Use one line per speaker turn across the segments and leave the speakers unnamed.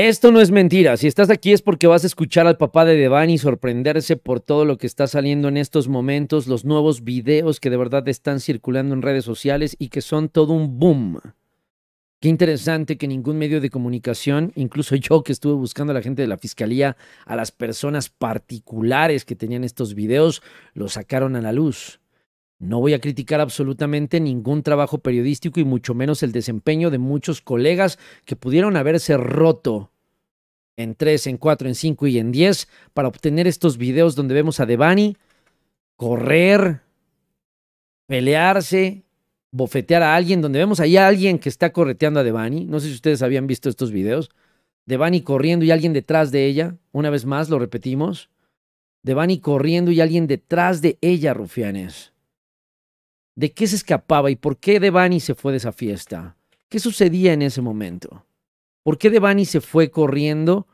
Esto no es mentira. Si estás aquí es porque vas a escuchar al papá de Devani y sorprenderse por todo lo que está saliendo en estos momentos, los nuevos videos que de verdad están circulando en redes sociales y que son todo un boom. Qué interesante que ningún medio de comunicación, incluso yo que estuve buscando a la gente de la fiscalía, a las personas particulares que tenían estos videos, los sacaron a la luz. No voy a criticar absolutamente ningún trabajo periodístico y mucho menos el desempeño de muchos colegas que pudieron haberse roto en 3, en 4, en 5 y en 10 para obtener estos videos donde vemos a Devani correr, pelearse, bofetear a alguien, donde vemos ahí a alguien que está correteando a Devani. No sé si ustedes habían visto estos videos. Devani corriendo y alguien detrás de ella. Una vez más, lo repetimos. Devani corriendo y alguien detrás de ella, rufianes. ¿De qué se escapaba y por qué Devani se fue de esa fiesta? ¿Qué sucedía en ese momento? ¿Por qué Devani se fue corriendo?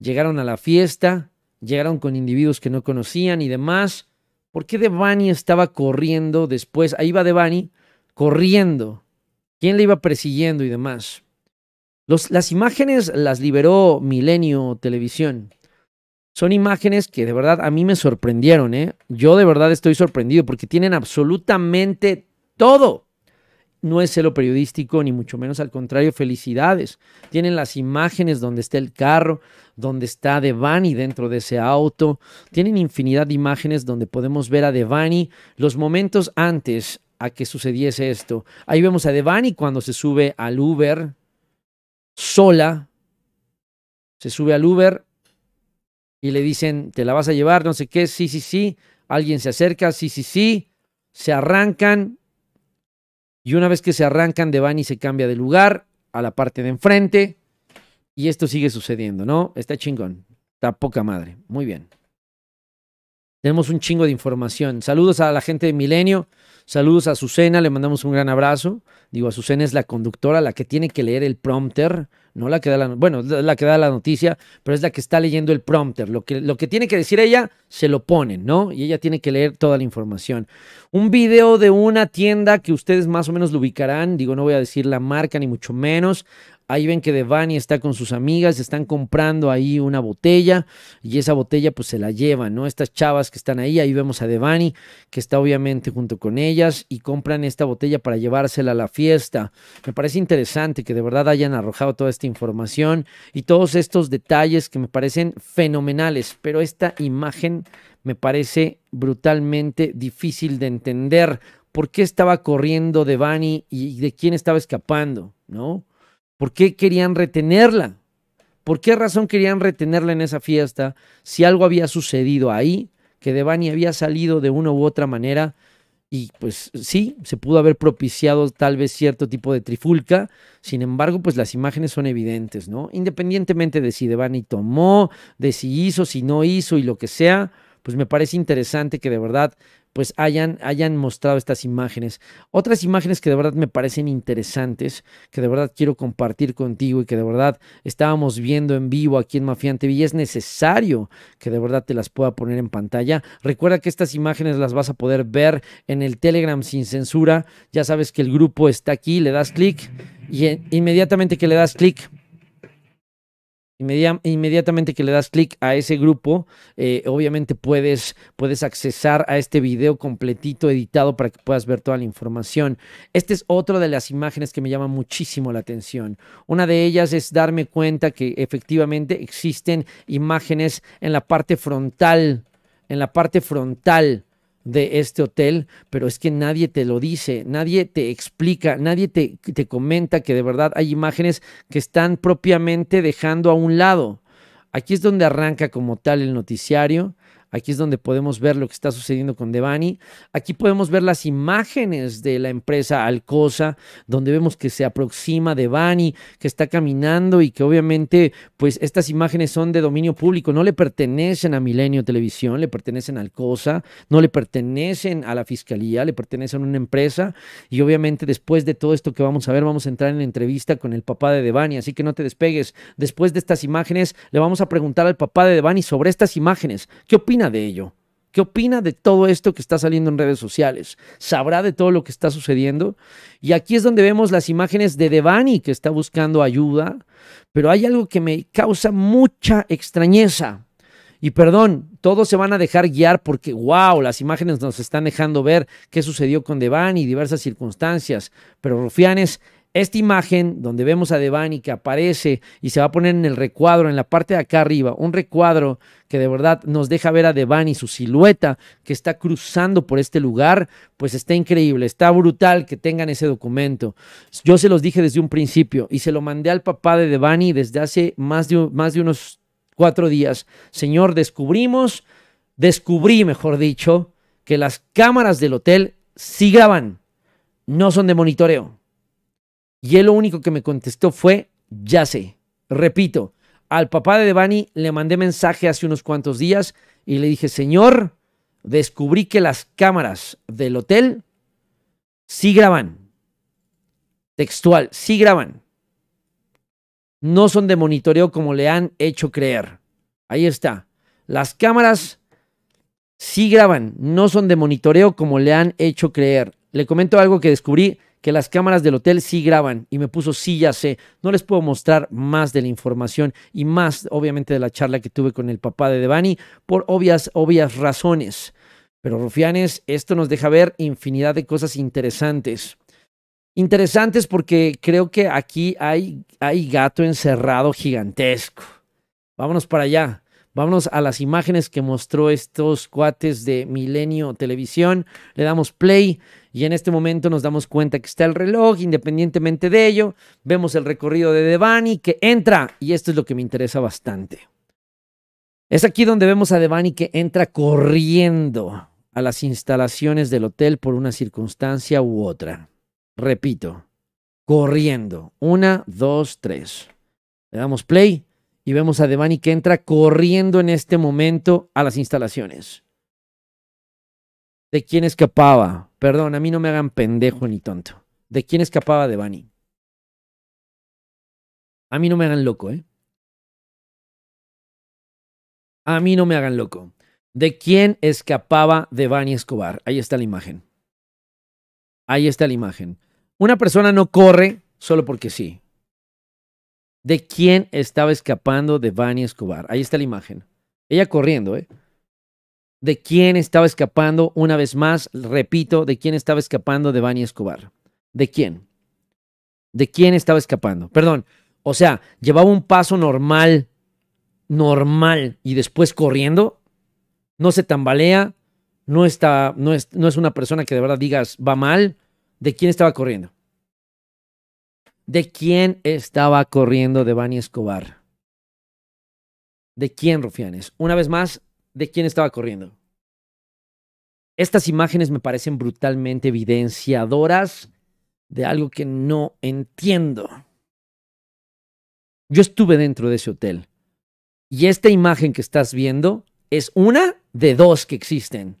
Llegaron a la fiesta, llegaron con individuos que no conocían y demás. ¿Por qué Devani estaba corriendo después? Ahí va Devani corriendo. ¿Quién le iba persiguiendo y demás? las imágenes las liberó Milenio Televisión son imágenes que de verdad a mí me sorprendieron, ¿eh? Yo de verdad estoy sorprendido porque tienen absolutamente todo. No es celo periodístico, ni mucho menos, al contrario, felicidades. Tienen las imágenes donde está el carro, donde está Devani dentro de ese auto. Tienen infinidad de imágenes donde podemos ver a Devani los momentos antes a que sucediese esto. Ahí vemos a Devani cuando se sube al Uber sola. Se sube al Uber, y le dicen, te la vas a llevar, no sé qué, sí, sí, sí. Alguien se acerca, sí, sí, sí. Se arrancan. Y una vez que se arrancan, de y se cambia de lugar a la parte de enfrente. Y esto sigue sucediendo, ¿no? Está chingón. Está poca madre. Muy bien. Tenemos un chingo de información. Saludos a la gente de Milenio. Saludos a Azucena, le mandamos un gran abrazo. Digo, Azucena es la conductora, la que tiene que leer el prompter, no la que da la, bueno, la que da la noticia, pero es la que está leyendo el prompter. Lo que, lo que tiene que decir ella, se lo ponen, ¿no? Y ella tiene que leer toda la información. Un video de una tienda que ustedes más o menos lo ubicarán, digo, no voy a decir la marca ni mucho menos. Ahí ven que Devani está con sus amigas, están comprando ahí una botella y esa botella pues se la llevan, ¿no? Estas chavas que están ahí, ahí vemos a Devani que está obviamente junto con ellas y compran esta botella para llevársela a la fiesta. Me parece interesante que de verdad hayan arrojado toda esta información y todos estos detalles que me parecen fenomenales, pero esta imagen me parece brutalmente difícil de entender. ¿Por qué estaba corriendo Devani y de quién estaba escapando, ¿no? ¿Por qué querían retenerla? ¿Por qué razón querían retenerla en esa fiesta si algo había sucedido ahí, que Devani había salido de una u otra manera? Y pues sí, se pudo haber propiciado tal vez cierto tipo de trifulca, sin embargo, pues las imágenes son evidentes, ¿no? Independientemente de si Devani tomó, de si hizo, si no hizo y lo que sea, pues me parece interesante que de verdad pues hayan, hayan mostrado estas imágenes. Otras imágenes que de verdad me parecen interesantes, que de verdad quiero compartir contigo y que de verdad estábamos viendo en vivo aquí en Mafia y es necesario que de verdad te las pueda poner en pantalla. Recuerda que estas imágenes las vas a poder ver en el Telegram sin censura. Ya sabes que el grupo está aquí, le das clic y eh, inmediatamente que le das clic Inmediatamente que le das clic a ese grupo, eh, obviamente puedes, puedes accesar a este video completito editado para que puedas ver toda la información. Esta es otra de las imágenes que me llama muchísimo la atención. Una de ellas es darme cuenta que efectivamente existen imágenes en la parte frontal, en la parte frontal de este hotel, pero es que nadie te lo dice, nadie te explica, nadie te, comenta que de verdad hay imágenes que están propiamente dejando a un lado. Aquí es donde arranca como tal el noticiario Aquí es donde podemos ver lo que está sucediendo con Devani. Aquí podemos ver las imágenes de la empresa Alcosa, donde vemos que se aproxima Devani, que está caminando y que obviamente, pues estas imágenes son de dominio público, no le pertenecen a Milenio Televisión, le pertenecen a Alcosa, no le pertenecen a la Fiscalía, le pertenecen a una empresa. Y obviamente después de todo esto que vamos a ver, vamos a entrar en entrevista con el papá de Devani, así que no te despegues. Después de estas imágenes, le vamos a preguntar al papá de Devani sobre estas imágenes. ¿Qué opinas? de ello? ¿Qué opina de todo esto que está saliendo en redes sociales? ¿Sabrá de todo lo que está sucediendo? Y aquí es donde vemos las imágenes de Devani que está buscando ayuda, pero hay algo que me causa mucha extrañeza. Y perdón, todos se van a dejar guiar porque, wow, las imágenes nos están dejando ver qué sucedió con Devani y diversas circunstancias. Pero, rufianes, esta imagen donde vemos a Devani que aparece y se va a poner en el recuadro, en la parte de acá arriba, un recuadro que de verdad nos deja ver a Devani, su silueta que está cruzando por este lugar, pues está increíble, está brutal que tengan ese documento. Yo se los dije desde un principio y se lo mandé al papá de Devani desde hace más de, más de unos cuatro días. Señor, descubrimos, descubrí, mejor dicho, que las cámaras del hotel sí graban, no son de monitoreo y él lo único que me contestó fue, ya sé. Repito, al papá de Devani le mandé mensaje hace unos cuantos días y le dije, señor, descubrí que las cámaras del hotel sí graban. Textual, sí graban. No son de monitoreo como le han hecho creer. Ahí está. Las cámaras sí graban, no son de monitoreo como le han hecho creer. Le comento algo que descubrí que las cámaras del hotel sí graban y me puso sí, ya sé. No les puedo mostrar más de la información y más, obviamente, de la charla que tuve con el papá de Devani por obvias, obvias razones. Pero, rufianes, esto nos deja ver infinidad de cosas interesantes. Interesantes porque creo que aquí hay, hay gato encerrado gigantesco. Vámonos para allá. Vámonos a las imágenes que mostró estos cuates de Milenio Televisión. Le damos play y en este momento nos damos cuenta que está el reloj, independientemente de ello. Vemos el recorrido de Devani que entra y esto es lo que me interesa bastante. Es aquí donde vemos a Devani que entra corriendo a las instalaciones del hotel por una circunstancia u otra. Repito, corriendo. Una, dos, tres. Le damos play y vemos a Devani que entra corriendo en este momento a las instalaciones. ¿De quién escapaba? Perdón, a mí no me hagan pendejo ni tonto. ¿De quién escapaba Devani? A mí no me hagan loco, ¿eh? A mí no me hagan loco. ¿De quién escapaba Devani Escobar? Ahí está la imagen. Ahí está la imagen. Una persona no corre solo porque sí de quién estaba escapando de vani Escobar. Ahí está la imagen. Ella corriendo, ¿eh? De quién estaba escapando, una vez más, repito, de quién estaba escapando de Vani Escobar. ¿De quién? ¿De quién estaba escapando? Perdón. O sea, llevaba un paso normal, normal, y después corriendo. No se tambalea, no, está, no, es, no es una persona que de verdad digas va mal. ¿De quién estaba corriendo? ¿De quién estaba corriendo Devani Escobar? ¿De quién, Rufianes? Una vez más, ¿de quién estaba corriendo? Estas imágenes me parecen brutalmente evidenciadoras de algo que no entiendo. Yo estuve dentro de ese hotel y esta imagen que estás viendo es una de dos que existen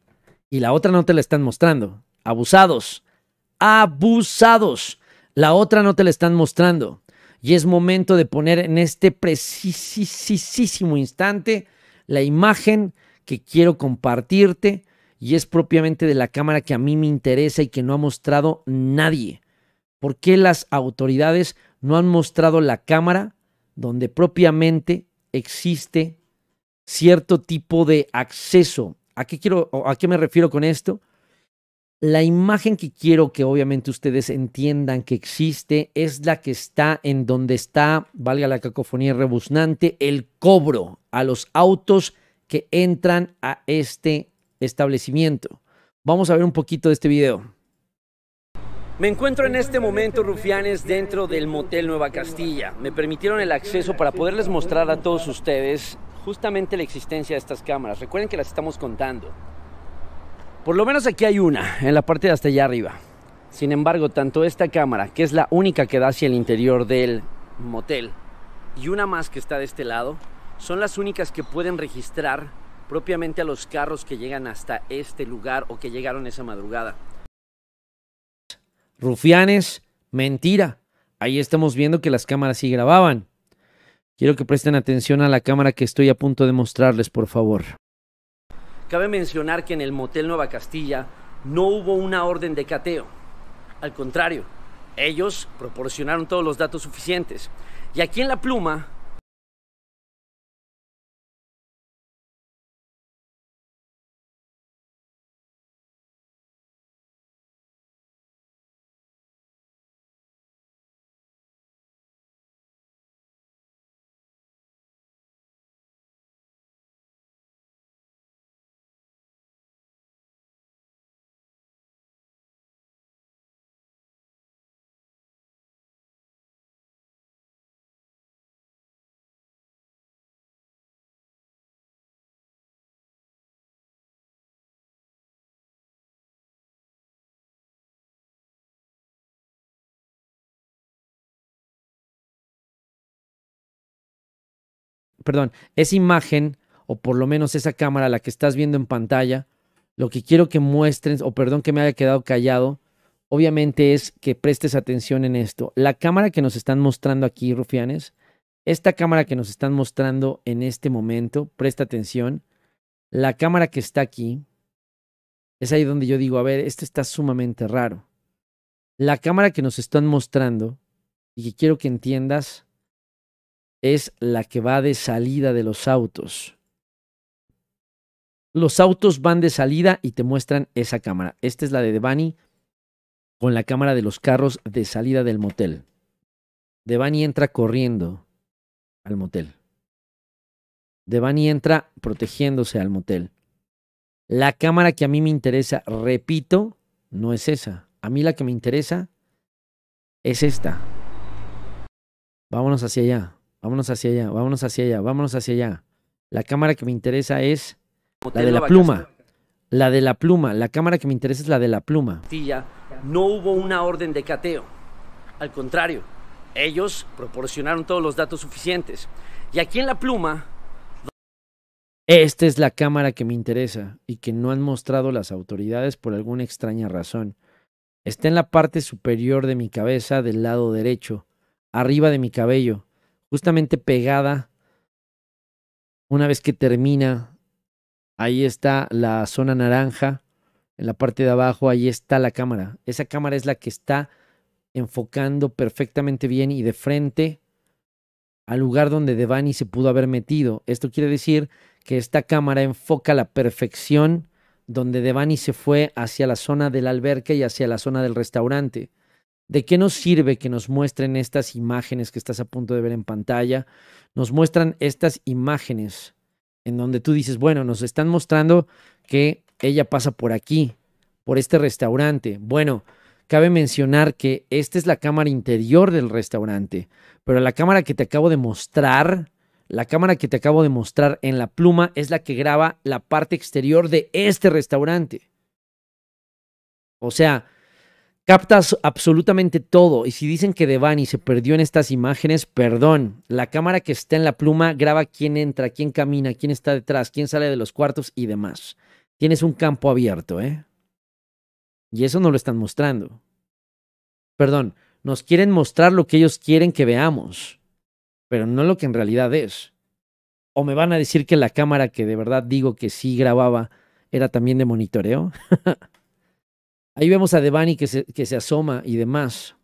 y la otra no te la están mostrando. Abusados. Abusados. La otra no te la están mostrando. Y es momento de poner en este precisísimo instante la imagen que quiero compartirte y es propiamente de la cámara que a mí me interesa y que no ha mostrado nadie. ¿Por qué las autoridades no han mostrado la cámara donde propiamente existe cierto tipo de acceso? ¿A qué, quiero, ¿A qué me refiero con esto? La imagen que quiero que obviamente ustedes entiendan que existe es la que está en donde está, valga la cacofonía rebuznante, el cobro a los autos que entran a este establecimiento. Vamos a ver un poquito de este video. Me encuentro en este momento, rufianes, dentro del Motel Nueva Castilla. Me permitieron el acceso para poderles mostrar a todos ustedes justamente la existencia de estas cámaras. Recuerden que las estamos contando. Por lo menos aquí hay una, en la parte de hasta allá arriba. Sin embargo, tanto esta cámara, que es la única que da hacia el interior del motel, y una más que está de este lado, son las únicas que pueden registrar propiamente a los carros que llegan hasta este lugar o que llegaron esa madrugada. Rufianes, mentira. Ahí estamos viendo que las cámaras sí grababan. Quiero que presten atención a la cámara que estoy a punto de mostrarles, por favor. Cabe mencionar que en el Motel Nueva Castilla no hubo una orden de cateo. Al contrario, ellos proporcionaron todos los datos suficientes. Y aquí en La Pluma perdón, esa imagen, o por lo menos esa cámara, la que estás viendo en pantalla, lo que quiero que muestren, o perdón que me haya quedado callado, obviamente es que prestes atención en esto. La cámara que nos están mostrando aquí, rufianes, esta cámara que nos están mostrando en este momento, presta atención, la cámara que está aquí, es ahí donde yo digo, a ver, esto está sumamente raro. La cámara que nos están mostrando, y que quiero que entiendas, es la que va de salida de los autos. Los autos van de salida y te muestran esa cámara. Esta es la de Devani con la cámara de los carros de salida del motel. Devani entra corriendo al motel. Devani entra protegiéndose al motel. La cámara que a mí me interesa, repito, no es esa. A mí la que me interesa es esta. Vámonos hacia allá. Vámonos hacia allá, vámonos hacia allá, vámonos hacia allá. La cámara que me interesa es la de la pluma. La de la pluma, la cámara que me interesa es la de la pluma. No hubo una orden de cateo. Al contrario, ellos proporcionaron todos los datos suficientes. Y aquí en la pluma... Esta es la cámara que me interesa y que no han mostrado las autoridades por alguna extraña razón. Está en la parte superior de mi cabeza del lado derecho, arriba de mi cabello justamente pegada, una vez que termina, ahí está la zona naranja, en la parte de abajo, ahí está la cámara. Esa cámara es la que está enfocando perfectamente bien y de frente al lugar donde Devani se pudo haber metido. Esto quiere decir que esta cámara enfoca la perfección donde Devani se fue hacia la zona del alberca y hacia la zona del restaurante. ¿De qué nos sirve que nos muestren estas imágenes que estás a punto de ver en pantalla? Nos muestran estas imágenes en donde tú dices, bueno, nos están mostrando que ella pasa por aquí, por este restaurante. Bueno, cabe mencionar que esta es la cámara interior del restaurante, pero la cámara que te acabo de mostrar, la cámara que te acabo de mostrar en la pluma es la que graba la parte exterior de este restaurante. O sea, captas absolutamente todo. Y si dicen que Devani se perdió en estas imágenes, perdón. La cámara que está en la pluma graba quién entra, quién camina, quién está detrás, quién sale de los cuartos y demás. Tienes un campo abierto, ¿eh? Y eso no lo están mostrando. Perdón, nos quieren mostrar lo que ellos quieren que veamos, pero no lo que en realidad es. O me van a decir que la cámara que de verdad digo que sí grababa era también de monitoreo. Ahí vemos a Devani que se, que se asoma y demás.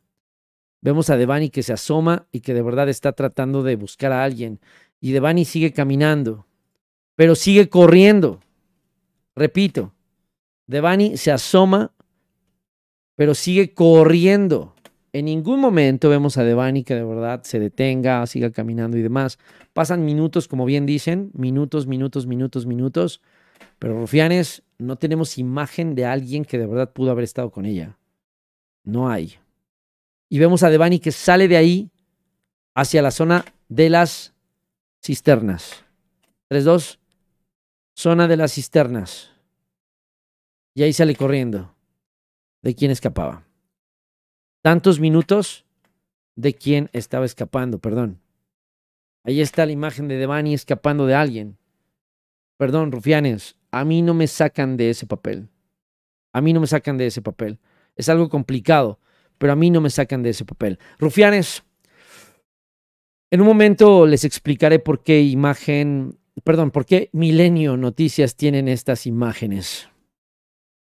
Vemos a Devani que se asoma y que de verdad está tratando de buscar a alguien. Y Devani sigue caminando, pero sigue corriendo. Repito, Devani se asoma, pero sigue corriendo. En ningún momento vemos a Devani que de verdad se detenga, siga caminando y demás. Pasan minutos, como bien dicen, minutos, minutos, minutos, minutos. Pero Rufianes, no tenemos imagen de alguien que de verdad pudo haber estado con ella. No hay. Y vemos a Devani que sale de ahí hacia la zona de las cisternas. 3-2. Zona de las cisternas. Y ahí sale corriendo. ¿De quién escapaba? Tantos minutos de quién estaba escapando, perdón. Ahí está la imagen de Devani escapando de alguien. Perdón, rufianes, a mí no me sacan de ese papel. A mí no me sacan de ese papel. Es algo complicado, pero a mí no me sacan de ese papel. Rufianes, en un momento les explicaré por qué imagen, perdón, por qué Milenio Noticias tienen estas imágenes.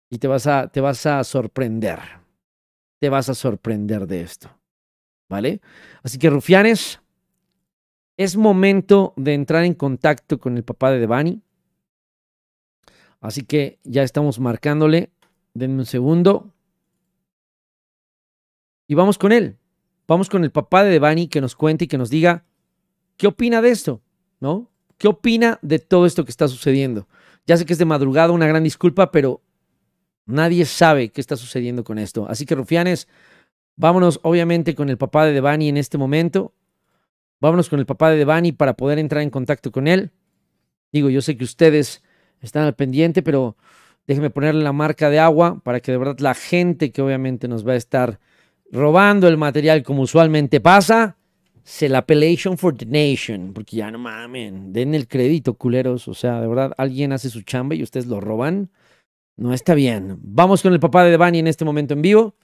Y te vas a, te vas a sorprender. Te vas a sorprender de esto. ¿Vale? Así que, rufianes, es momento de entrar en contacto con el papá de Devani Así que ya estamos marcándole. Denme un segundo. Y vamos con él. Vamos con el papá de Devani que nos cuente y que nos diga qué opina de esto, ¿no? ¿Qué opina de todo esto que está sucediendo? Ya sé que es de madrugada, una gran disculpa, pero nadie sabe qué está sucediendo con esto. Así que, rufianes, vámonos obviamente con el papá de Devani en este momento. Vámonos con el papá de Devani para poder entrar en contacto con él. Digo, yo sé que ustedes están al pendiente, pero déjenme ponerle la marca de agua para que de verdad la gente que obviamente nos va a estar robando el material como usualmente pasa, se la Appellation for the Nation, porque ya no mamen, den el crédito, culeros, o sea, de verdad, alguien hace su chamba y ustedes lo roban, no está bien. Vamos con el papá de Devani en este momento en vivo.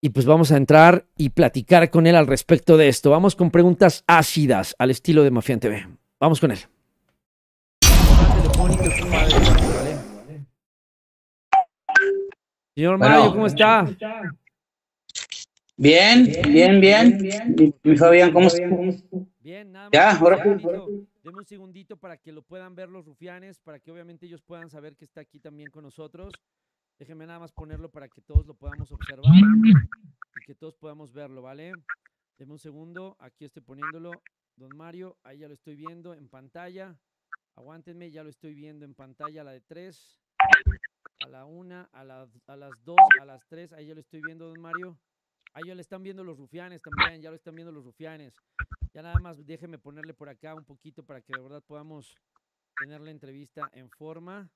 Y pues vamos a entrar y platicar con él al respecto de esto. Vamos con preguntas ácidas al estilo de Mafián TV. Vamos con él.
Mario, ¿cómo está? Bien, bien, bien.
bien. Fabián, ¿cómo está? Bien, nada más. Ya, ahora. Deme un segundito para que lo puedan ver los rufianes, para que obviamente ellos puedan saber que está aquí también con nosotros. Déjenme nada más ponerlo para que todos lo podamos observar y que todos podamos verlo, ¿vale? Deme un segundo, aquí estoy poniéndolo, don Mario, ahí ya lo estoy viendo en pantalla. Aguántenme, ya lo estoy viendo en pantalla, la de tres, a la una, a, las dos, a las tres. Ahí ya lo estoy viendo, don Mario. Ahí ya le están viendo los rufianes también, ya lo están viendo los rufianes. Ya nada más déjeme ponerle por acá un poquito para que de verdad podamos tener la entrevista en forma.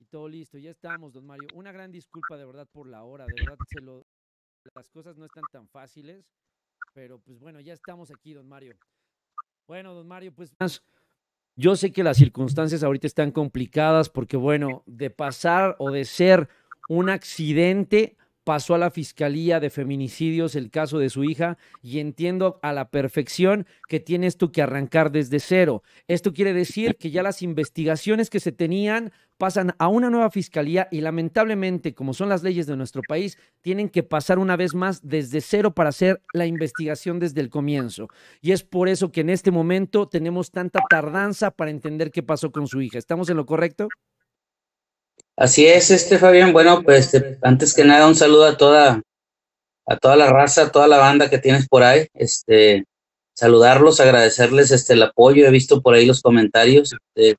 Y todo listo, ya estamos, don Mario. Una gran disculpa de verdad por la hora, de verdad se lo, las cosas no están tan fáciles, pero pues bueno, ya estamos aquí, don Mario. Bueno, don Mario, pues yo sé que las circunstancias ahorita están complicadas porque, bueno, de pasar o de ser un accidente pasó a la Fiscalía de Feminicidios el caso de su hija y entiendo a la perfección que tienes tú que arrancar desde cero. Esto quiere decir que ya las investigaciones que se tenían pasan a una nueva fiscalía y lamentablemente, como son las leyes de nuestro país, tienen que pasar una vez más desde cero para hacer la investigación desde el comienzo. Y es por eso que en este momento tenemos tanta tardanza para entender qué pasó con su hija. ¿Estamos en lo correcto?
Así es, este Fabián. Bueno, pues este, antes que nada, un saludo a toda, a toda la raza, a toda la banda que tienes por ahí. Este, saludarlos, agradecerles este el apoyo. He visto por ahí los comentarios. Este,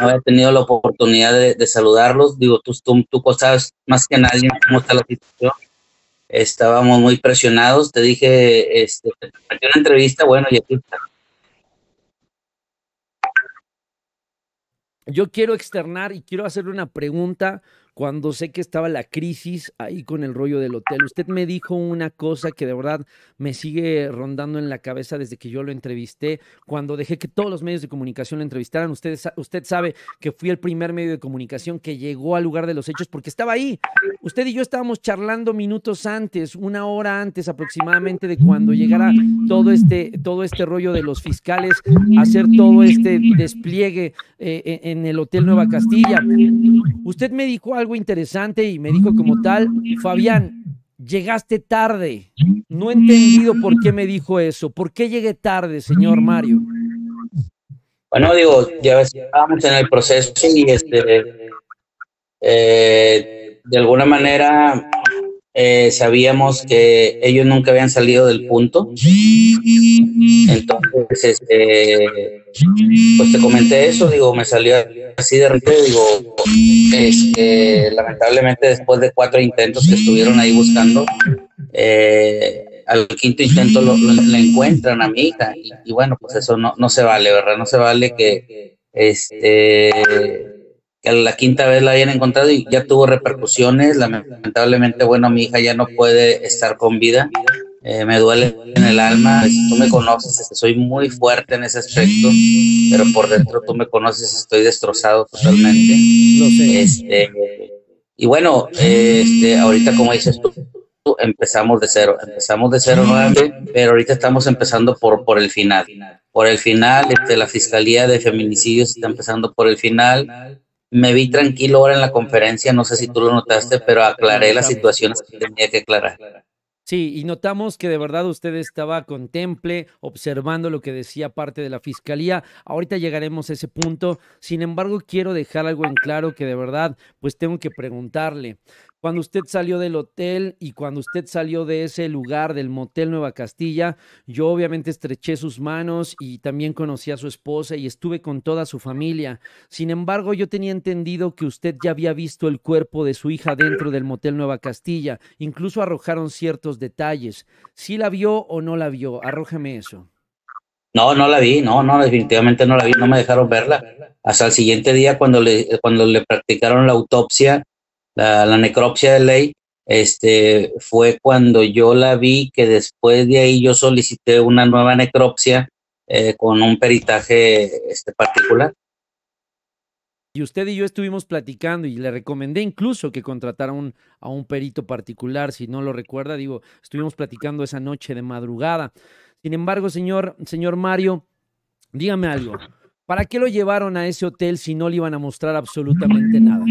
no he tenido la oportunidad de, saludarlos. Digo, tú, tú, sabes más que nadie cómo está la situación. Estábamos muy presionados. Te dije, este,
una entrevista, bueno, y aquí está.
yo quiero externar y quiero hacerle una pregunta cuando sé que estaba la crisis ahí con el rollo del hotel. Usted me dijo una cosa que de verdad me sigue rondando en la cabeza desde que yo lo entrevisté, cuando dejé que todos los medios de comunicación lo entrevistaran. Usted, usted sabe que fui el primer medio de comunicación que llegó al lugar de los hechos porque estaba ahí. Usted y yo estábamos charlando minutos antes, una hora antes aproximadamente de cuando llegara todo este, todo este rollo de los fiscales, hacer todo este despliegue eh, e-, en el Hotel Nueva Castilla. Usted me dijo algo interesante y me dijo como tal, Fabián, llegaste tarde. No he entendido por qué me dijo eso. ¿Por qué llegué tarde, señor Mario?
Bueno, digo, ya estábamos en el proceso y este, eh, de alguna manera eh, sabíamos que ellos nunca habían salido del punto. Entonces, este, pues te comenté eso, digo, me salió así de repente, digo, este, lamentablemente después de cuatro intentos que estuvieron ahí buscando, eh, al quinto intento lo, encuentran a mi hija y, bueno, pues eso no, no se vale, ¿verdad? No se vale que este que a la quinta vez la habían encontrado y ya tuvo repercusiones. Lamentablemente, bueno, mi hija ya no puede estar con vida. Eh, me duele en el alma. Tú me conoces, este, soy muy fuerte en ese aspecto, pero por dentro tú me conoces, estoy destrozado totalmente. Este, y bueno, este, ahorita como dices tú, empezamos de cero, empezamos de cero nuevamente, pero ahorita estamos empezando por, por el final. Por el final, este, la Fiscalía de Feminicidios está empezando por el final, me vi tranquilo ahora en la conferencia, no sé si tú lo notaste, pero aclaré las situaciones que tenía que aclarar.
Sí, y notamos que de verdad usted estaba con Temple observando lo que decía parte de la fiscalía. Ahorita llegaremos a ese punto. Sin embargo, quiero dejar algo en claro que de verdad, pues tengo que preguntarle. Cuando usted salió del hotel y cuando usted salió de ese lugar, del motel Nueva Castilla, yo obviamente estreché sus manos y también conocí a su esposa y estuve con toda su familia. Sin embargo, yo tenía entendido que usted ya había visto el cuerpo de su hija dentro del motel Nueva Castilla. Incluso arrojaron ciertos detalles. ¿Si ¿Sí la vio o no la vio? Arrójeme eso.
No, no la vi, no, no, definitivamente no la vi, no me dejaron verla. Hasta el siguiente día cuando le, cuando le practicaron la autopsia, la, necropsia de ley, este, fue cuando yo la vi que después de ahí yo solicité una nueva necropsia eh, con un peritaje este, particular.
Y usted y yo estuvimos platicando y le recomendé incluso que contratara a un perito particular, si no lo recuerda, digo, estuvimos platicando esa noche de madrugada. Sin embargo, señor, señor Mario, dígame algo. ¿Para qué lo llevaron a ese hotel si no le iban a mostrar absolutamente nada?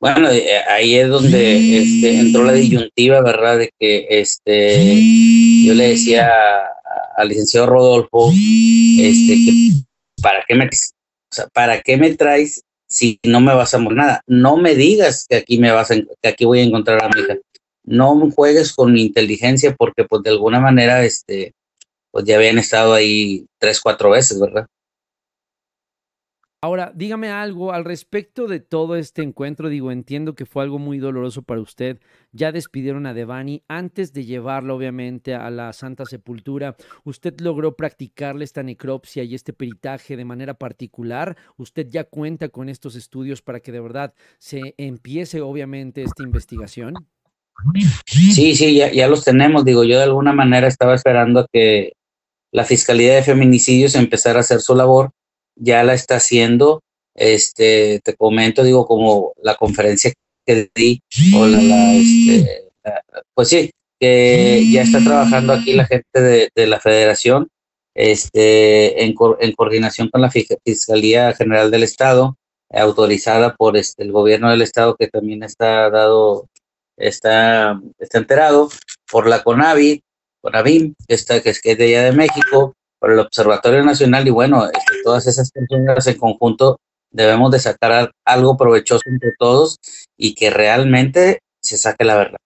Bueno, eh, ahí
es donde este, entró la disyuntiva, ¿verdad? De que este, yo le decía al licenciado Rodolfo, este, que ¿para qué me, ¿para qué me traes si no me vas a morir nada? No me digas que aquí, me vas a, que aquí voy a encontrar a mi hija. No juegues con mi inteligencia porque, pues, de alguna manera, este, pues ya habían estado ahí tres, cuatro veces, ¿verdad?
Ahora, dígame algo al respecto de todo este encuentro. Digo, entiendo que fue algo muy doloroso para usted. Ya despidieron a Devani antes de llevarlo, obviamente, a la Santa Sepultura. ¿Usted logró practicarle esta necropsia y este peritaje de manera particular? ¿Usted ya cuenta con estos estudios para que de verdad se empiece, obviamente, esta investigación?
Sí, sí, ya, ya los tenemos. Digo, yo de alguna manera estaba esperando a que la Fiscalía de Feminicidios empezara a hacer su labor ya la está haciendo. Este, te comento, digo, como la conferencia que di, o este, pues sí, que ya está trabajando aquí la gente de, la federación, este, en, en, coordinación con la Fiscalía General del Estado, autorizada por este, el gobierno del Estado, que también está dado, está, está enterado, por la CONAVI, CONAVIM, esta que es, que es de allá de México, por el Observatorio Nacional, y bueno, este, todas esas personas en conjunto debemos de sacar algo provechoso entre todos y que realmente se saque la verdad.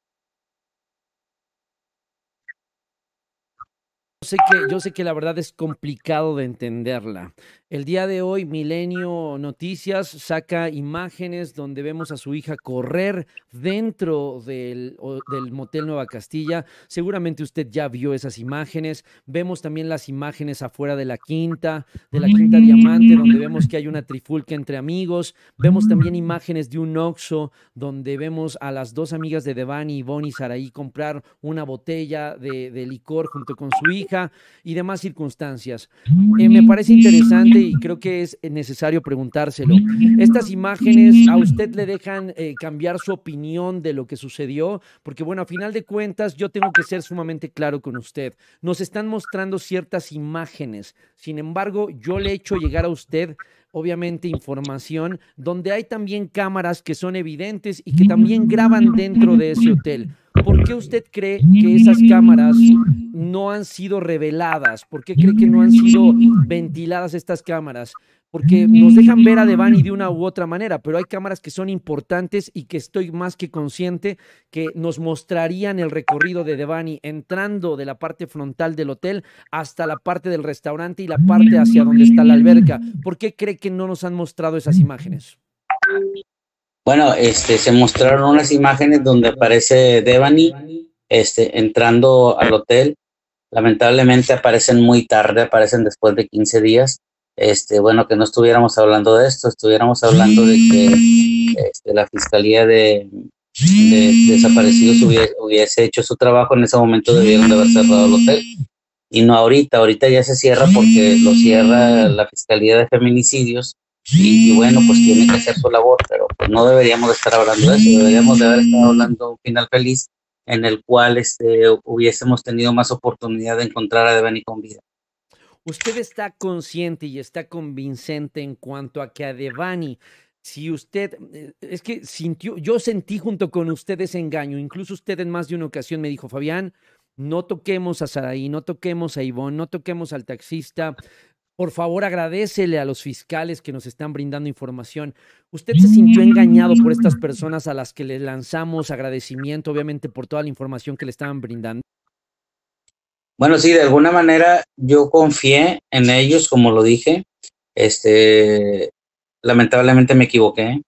Yo sé que, yo sé que la verdad es complicado de entenderla. El día de hoy, Milenio Noticias saca imágenes donde vemos a su hija correr dentro del, del, Motel Nueva Castilla. Seguramente usted ya vio esas imágenes. Vemos también las imágenes afuera de la quinta, de la quinta diamante, donde vemos que hay una trifulca entre amigos. Vemos también imágenes de un Oxo donde vemos a las dos amigas de Devani, y Bonnie Saraí comprar una botella de, licor junto con su hija y demás circunstancias. Eh, me parece interesante y creo que es necesario preguntárselo. Estas imágenes a usted le dejan eh, cambiar su opinión de lo que sucedió, porque bueno, a final de cuentas yo tengo que ser sumamente claro con usted. Nos están mostrando ciertas imágenes, sin embargo yo le he hecho llegar a usted obviamente información donde hay también cámaras que son evidentes y que también graban dentro de ese hotel. ¿Por qué usted cree que esas cámaras no han sido reveladas? ¿Por qué cree que no han sido ventiladas estas cámaras? Porque nos dejan ver a Devani de una u otra manera, pero hay cámaras que son importantes y que estoy más que consciente que nos mostrarían el recorrido de Devani entrando de la parte frontal del hotel hasta la parte del restaurante y la parte hacia donde está la alberca. ¿Por qué cree que no nos han mostrado esas imágenes?
Bueno, este, se mostraron unas imágenes donde aparece Devani este, entrando al hotel. Lamentablemente aparecen muy tarde, aparecen después de 15 días. Este, bueno, que no estuviéramos hablando de esto, estuviéramos hablando de que este, la Fiscalía de, Desaparecidos hubiese, hubiese, hecho su trabajo, en ese momento debieron de haber cerrado el hotel. Y no ahorita, ahorita ya se cierra porque lo cierra la Fiscalía de Feminicidios y, bueno, pues tiene que hacer su labor, pero pues no deberíamos de estar hablando de eso, deberíamos de haber estado hablando un final feliz en el cual este, hubiésemos tenido más oportunidad de encontrar a Devani con vida.
Usted está consciente y está convincente en cuanto a que a Devani, si usted, eh, es que sintió, yo sentí junto con usted ese engaño, incluso usted en más de una ocasión me dijo, Fabián, no toquemos a Saraí, no toquemos a Ivonne, no toquemos al taxista, por favor, agradecele a los fiscales que nos están brindando información. ¿Usted se sintió engañado por estas personas a las que le lanzamos agradecimiento, obviamente, por toda la información que le estaban brindando?
Bueno, sí, de alguna manera yo confié en ellos, como lo dije. Este, lamentablemente me equivoqué.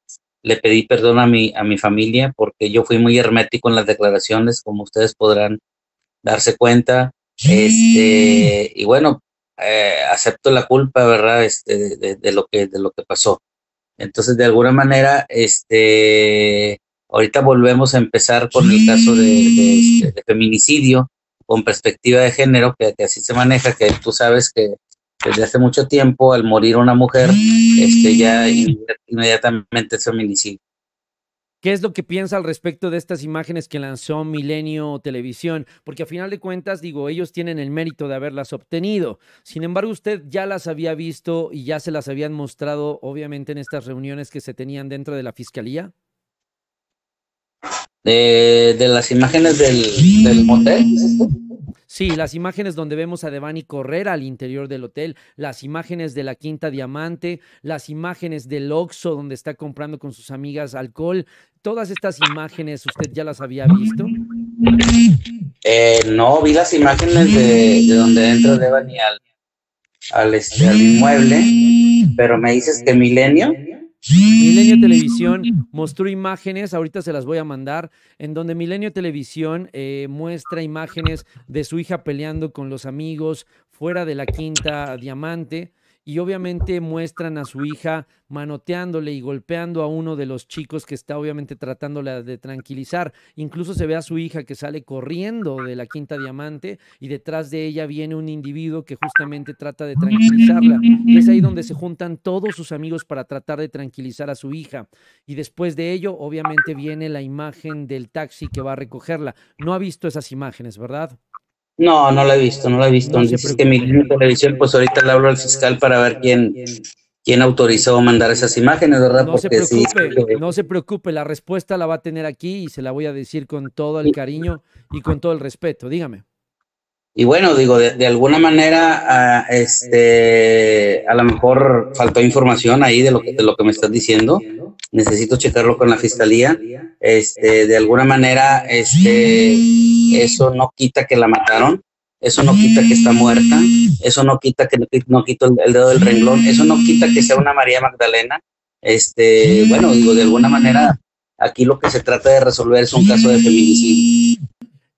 Le pedí perdón a mi, a mi familia porque yo fui muy hermético en las declaraciones, como ustedes podrán darse cuenta. Este, y bueno, eh, acepto la culpa, ¿verdad? Este, de, lo que, de lo que pasó. Entonces, de alguna manera, este, ahorita volvemos a empezar con el caso de, este, feminicidio con perspectiva de género, que, así se maneja, que tú sabes que desde hace mucho tiempo, al morir una mujer, este, ya inmediatamente es feminicidio.
¿Qué es lo que piensa al respecto de estas imágenes que lanzó Milenio Televisión? Porque a final de cuentas, digo, ellos tienen el mérito de haberlas obtenido. Sin embargo, usted ya las había visto y ya se las habían mostrado, obviamente, en estas reuniones que se tenían dentro de la Fiscalía.
Eh, de, las imágenes del, motel,
Sí, las imágenes donde vemos a Devani correr al interior del hotel, las imágenes de la Quinta Diamante, las imágenes del Oxxo donde está comprando con sus amigas alcohol, todas estas imágenes, ¿usted ya las había visto?
Eh, no, vi las imágenes de, donde entra Devani al, este, al inmueble, pero me dices que Milenio. Milenio Televisión
mostró imágenes, ahorita se las voy a mandar, en donde Milenio Televisión eh, muestra imágenes de su hija peleando con los amigos fuera de la quinta diamante y obviamente muestran a su hija manoteándole y golpeando a uno de los chicos que está obviamente tratándola de tranquilizar. Incluso se ve a su hija que sale corriendo de la Quinta Diamante y detrás de ella viene un individuo que justamente trata de tranquilizarla. es ahí donde se juntan todos sus amigos para tratar de tranquilizar a su hija. Y después de ello, obviamente viene la imagen del taxi que va a recogerla. No ha visto esas imágenes, ¿verdad? No, no la he
visto, no la he visto. Dices que mi, televisión, pues ahorita le hablo al fiscal para ver quién, quién autorizó mandar esas imágenes, ¿verdad? No se preocupe,
no se preocupe, la respuesta la va a tener aquí y se la voy a decir con todo el cariño y con todo el respeto. Dígame
y bueno, digo, de, alguna manera, a, ah, este, a lo mejor faltó información ahí de lo, que, lo que me estás diciendo. Necesito checarlo con la fiscalía. Este, de alguna manera, este, eso no quita que la mataron. Eso no quita que está muerta. Eso no quita que no quito el, el dedo del renglón. Eso no quita que sea una María Magdalena. Este, bueno, digo, de alguna manera, aquí lo que se trata de resolver es un caso de feminicidio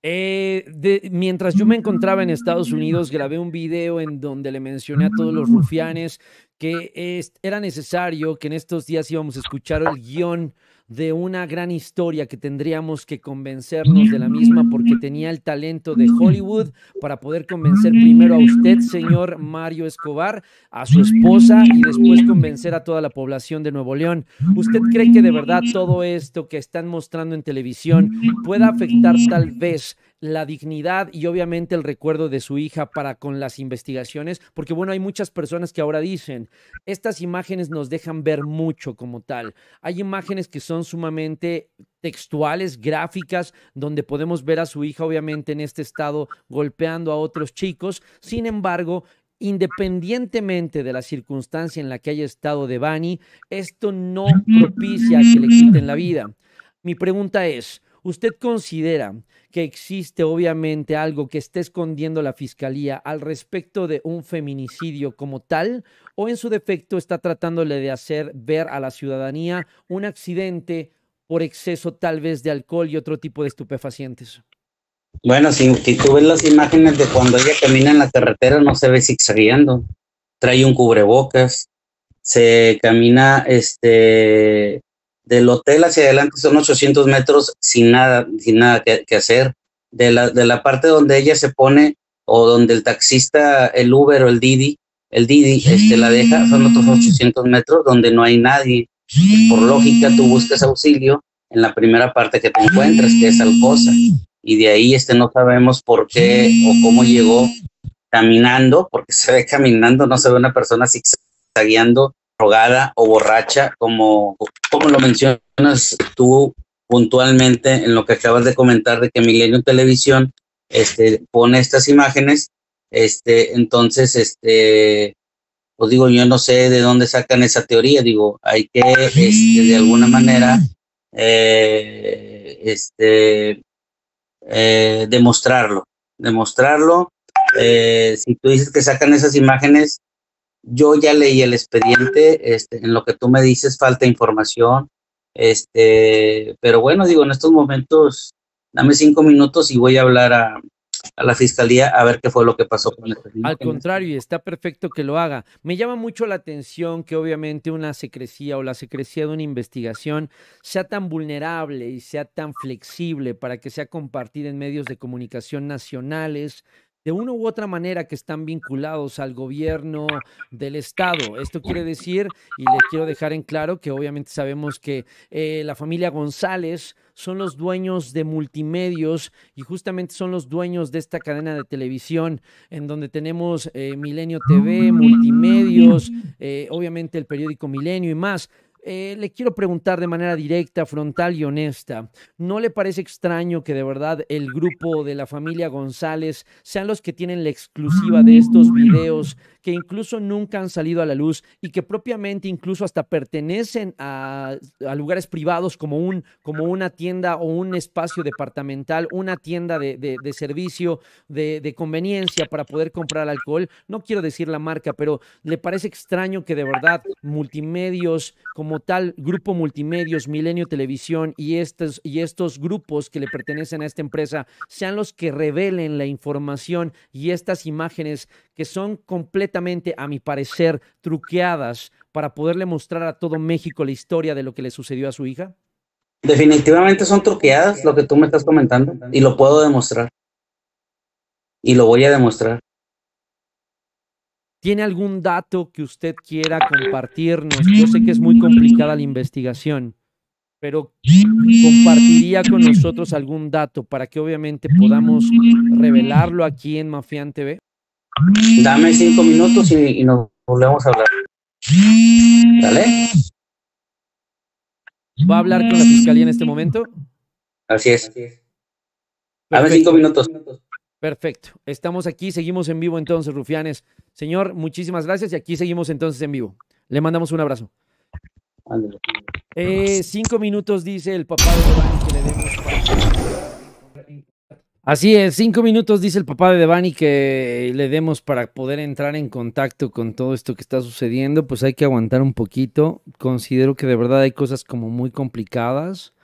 eh, mientras yo me encontraba en Estados Unidos, grabé un video en donde le mencioné a todos los rufianes que era necesario que en estos días íbamos a escuchar el guión de una gran historia que tendríamos que convencernos de la misma porque tenía el talento de Hollywood para poder convencer primero a usted, señor Mario Escobar, a su esposa y después convencer a toda la población de Nuevo León. ¿Usted cree que de verdad todo esto que están mostrando en televisión pueda afectar tal vez la dignidad y obviamente el recuerdo de su hija para con las investigaciones? Porque bueno, hay muchas personas que ahora dicen, estas imágenes nos dejan ver mucho como tal. Hay imágenes que son sumamente textuales, gráficas, donde podemos ver a su hija obviamente en este estado golpeando a otros chicos. Sin embargo, independientemente de la circunstancia en la que haya estado Devani, esto no propicia que le quiten la vida. Mi pregunta es, ¿Usted considera que existe obviamente algo que esté escondiendo la Fiscalía al respecto de un feminicidio como tal? ¿O en su defecto está tratándole de hacer ver a la ciudadanía un accidente por exceso tal vez de alcohol y otro tipo de estupefacientes?
Bueno, si, tú ves las imágenes de cuando ella camina en la carretera, no se ve zigzagueando. Trae un cubrebocas, se camina este del hotel hacia adelante son 800 metros sin nada, sin nada que, hacer. De la, de la parte donde ella se pone o donde el taxista, el Uber o el Didi, el Didi este, la deja, son otros 800 metros donde no hay nadie. Por lógica, tú buscas auxilio en la primera parte que te encuentras, que es Alcosa. Y de ahí este, no sabemos por qué, ¿Qué? o cómo llegó caminando, porque se ve caminando, no se ve una persona zigzagueando rogada o borracha, como, como lo mencionas tú puntualmente en lo que acabas de comentar de que Milenio Televisión este, pone estas imágenes, este, entonces, este, os pues digo, yo no sé de dónde sacan esa teoría, digo, hay que, este, de alguna manera, eh, este, eh, demostrarlo, demostrarlo. Eh, si tú dices que sacan esas imágenes, yo ya leí el expediente, este, en lo que tú me dices falta información, este, pero bueno, digo, en estos momentos, dame cinco minutos y voy a hablar a, la fiscalía a ver qué fue lo que pasó con este el expediente. Al
contrario, está perfecto que lo haga. Me llama mucho la atención que obviamente una secrecía o la secrecía de una investigación sea tan vulnerable y sea tan flexible para que sea compartida en medios de comunicación nacionales, de una u otra manera que están vinculados al gobierno del Estado. Esto quiere decir, y le quiero dejar en claro que obviamente sabemos que eh, la familia González son los dueños de multimedios y justamente son los dueños de esta cadena de televisión en donde tenemos eh, Milenio TV, multimedios, eh, obviamente el periódico Milenio y más. Eh, le quiero preguntar de manera directa, frontal y honesta, ¿no le parece extraño que de verdad el grupo de la familia González sean los que tienen la exclusiva de estos videos que incluso nunca han salido a la luz y que propiamente incluso hasta pertenecen a, lugares privados como, un, como una tienda o un espacio departamental, una tienda de, servicio de, de conveniencia para poder comprar alcohol? No quiero decir la marca, pero ¿le parece extraño que de verdad multimedios como tal Grupo Multimedios, Milenio Televisión y estos, y estos grupos que le pertenecen a esta empresa sean los que revelen la información y estas imágenes que son completamente, a mi parecer, truqueadas para poderle mostrar a todo México la historia de lo que le sucedió a su hija?
Definitivamente son truqueadas lo que tú me estás comentando y lo puedo demostrar. Y lo voy a demostrar.
¿Tiene algún dato que usted quiera compartirnos? Yo sé que es muy complicada la investigación, pero compartiría con nosotros algún dato para que obviamente podamos revelarlo aquí en Mafián TV.
Dame cinco minutos
y, nos volvemos a hablar. Dale. ¿Va a hablar con la fiscalía en este momento? Así es.
Dame cinco minutos.
Perfecto. Estamos aquí, seguimos en vivo entonces, Rufianes. Señor, muchísimas gracias y aquí seguimos entonces en vivo. Le mandamos un abrazo. Eh, cinco minutos, dice el papá de Devani que le demos Así es, cinco minutos, dice el papá de Devani que le demos para poder entrar en contacto con todo esto que está sucediendo. Pues hay que aguantar un poquito. Considero que de verdad hay cosas como muy complicadas,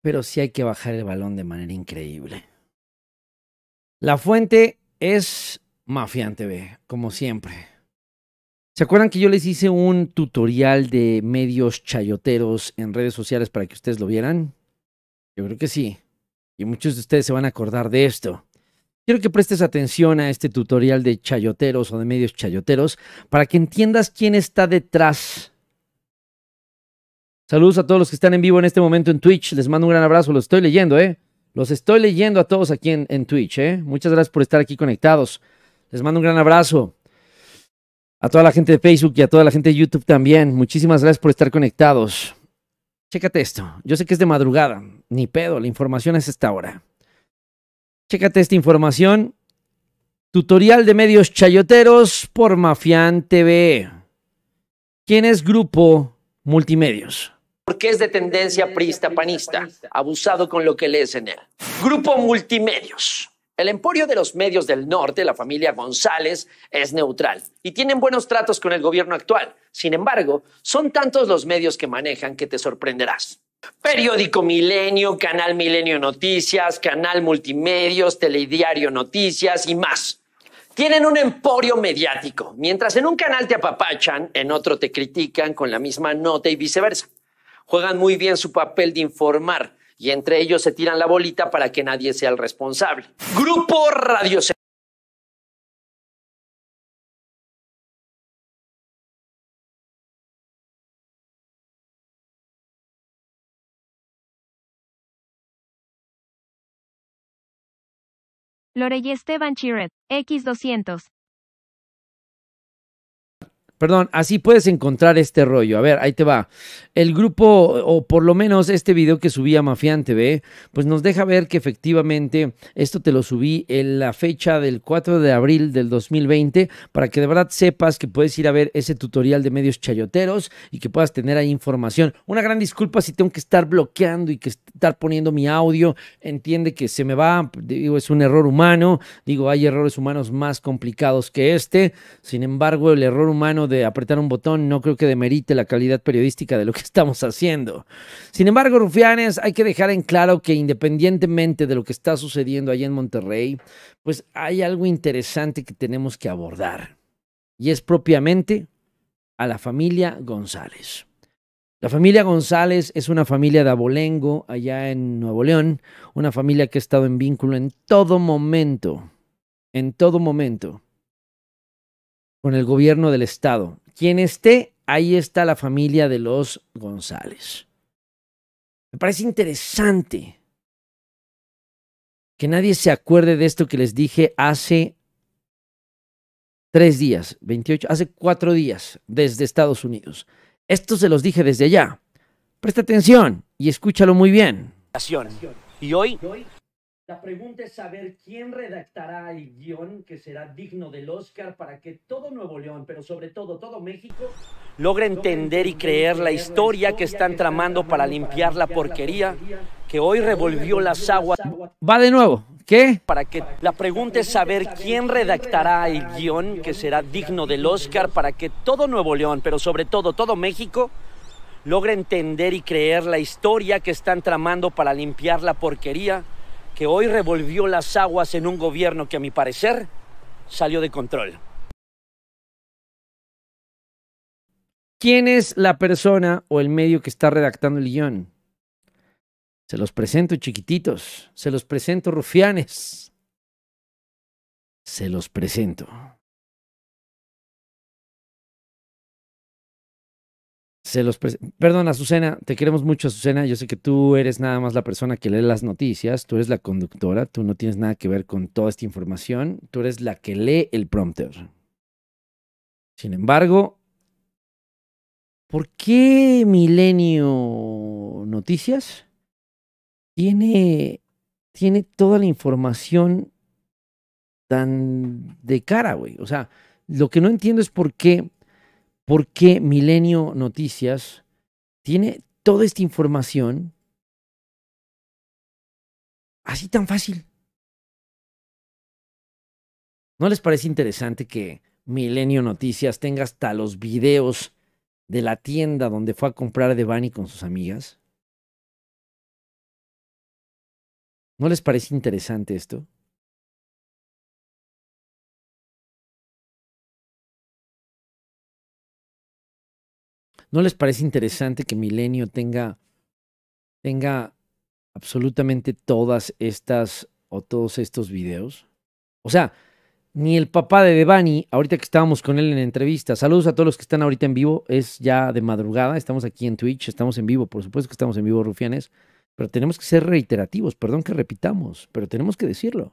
pero sí hay que bajar el balón de manera increíble. La fuente es Mafian TV, como siempre. ¿Se acuerdan que yo les hice un tutorial de medios chayoteros en redes sociales para que ustedes lo vieran? Yo creo que sí. Y muchos de ustedes se van a acordar de esto. Quiero que prestes atención a este tutorial de chayoteros o de medios chayoteros para que entiendas quién está detrás. Saludos a todos los que están en vivo en este momento en Twitch. Les mando un gran abrazo. Lo estoy leyendo, ¿eh? Los estoy leyendo a todos aquí en, Twitch. ¿eh? Muchas gracias por estar aquí conectados. Les mando un gran abrazo. A toda la gente de Facebook y a toda la gente de YouTube también. Muchísimas gracias por estar conectados. Chécate esto. Yo sé que es de madrugada. Ni pedo, la información es esta hora. Chécate esta información. Tutorial de medios chayoteros por Mafián TV. ¿Quién es Grupo Multimedios? porque es de tendencia priista-panista, abusado con lo que lees en él. Grupo Multimedios. El emporio de los medios del norte, la familia González, es neutral y tienen buenos tratos con el gobierno actual. Sin embargo, son tantos los medios que manejan que te sorprenderás. Periódico Milenio, Canal Milenio Noticias, Canal Multimedios, Telediario Noticias y más. Tienen un emporio mediático. Mientras en un canal te apapachan, en otro te critican con la misma nota y viceversa juegan muy bien su papel de informar y entre ellos se tiran la bolita para que nadie sea el responsable. Grupo Radio
Lorey Esteban Chiret, X200.
Perdón, así puedes encontrar este rollo. A ver, ahí te va. El grupo, o por lo menos este video que subí a Mafián TV, pues nos deja ver que efectivamente esto te lo subí en la fecha del 4 de abril del 2020 para que de verdad sepas que puedes ir a ver ese tutorial de medios chayoteros y que puedas tener ahí información. Una gran disculpa si tengo que estar bloqueando y que estar poniendo mi audio. Entiende que se me va, digo, es un error humano. Digo, hay errores humanos más complicados que este. Sin embargo, el error humano de apretar un botón no creo que demerite la calidad periodística de lo que estamos haciendo. Sin embargo, rufianes, hay que dejar en claro que independientemente de lo que está sucediendo allá en Monterrey, pues hay algo interesante que tenemos que abordar. Y es propiamente a la familia González. La familia González es una familia de abolengo allá en Nuevo León, una familia que ha estado en vínculo en todo momento, en todo momento con el gobierno del estado. Quien esté, ahí está la familia de los González. Me parece interesante que nadie se acuerde de esto que les dije hace tres días, 28, hace cuatro días desde Estados Unidos. Esto se los dije desde allá. Presta atención y escúchalo muy bien. Y hoy la pregunta es saber quién redactará el guión que será digno del Oscar para que todo Nuevo León, pero sobre todo todo México, logre entender y creer la historia que están tramando para limpiar la porquería que hoy revolvió las aguas. Va de nuevo. ¿Qué? Para que la pregunta es saber quién redactará el guión que será digno del Oscar para que todo Nuevo León, pero sobre todo todo México, logre entender y creer la historia que están tramando para limpiar la porquería que hoy revolvió las aguas en un gobierno que a mi parecer salió de control. ¿Quién es la persona o el medio que está redactando el guión? Se los presento chiquititos, se los presento rufianes, se los presento. se los Perdón, Azucena, te queremos mucho, Azucena. Yo sé que tú eres nada más la persona que lee las noticias, tú eres la conductora, tú no tienes nada que ver con toda esta información, tú eres la que lee el prompter. Sin embargo, ¿por qué Milenio Noticias tiene, tiene toda la información tan de cara, güey? O sea, lo que no entiendo es por qué ¿Por qué Milenio Noticias tiene toda esta información
así tan fácil.
¿No les parece interesante que Milenio Noticias tenga hasta los videos de la tienda donde fue a comprar Devani con sus amigas?
¿No les parece interesante esto? ¿No
les parece interesante que Milenio tenga, tenga absolutamente todas estas o todos estos videos? O sea, ni el papá de Devani, ahorita que estábamos con él en entrevista, saludos a todos los que están ahorita en vivo, es ya de madrugada, estamos aquí en Twitch, estamos en vivo, por supuesto que estamos en vivo, rufianes, pero tenemos que ser reiterativos, perdón que repitamos, pero tenemos que decirlo.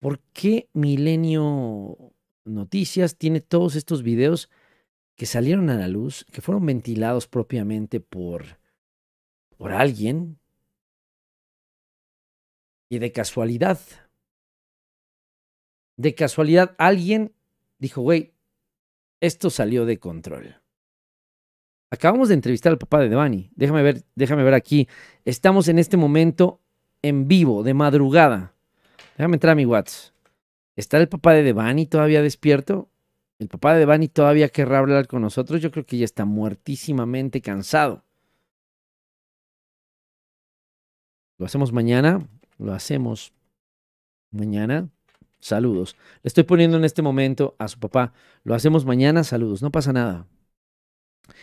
¿Por qué Milenio Noticias tiene todos estos videos? que salieron a la luz, que fueron ventilados propiamente por, por alguien
y de casualidad. De casualidad
alguien dijo, güey, esto salió de control. Acabamos de entrevistar al papá de Devani. Déjame ver, déjame ver aquí. Estamos en este momento en vivo, de madrugada. Déjame entrar a mi WhatsApp. ¿Está el papá de Devani todavía despierto? El papá de Bani todavía querrá hablar con nosotros. Yo creo que ya está muertísimamente cansado. Lo hacemos mañana. Lo hacemos mañana. Saludos. Le estoy poniendo en este momento a su papá. Lo hacemos mañana. Saludos. No pasa nada.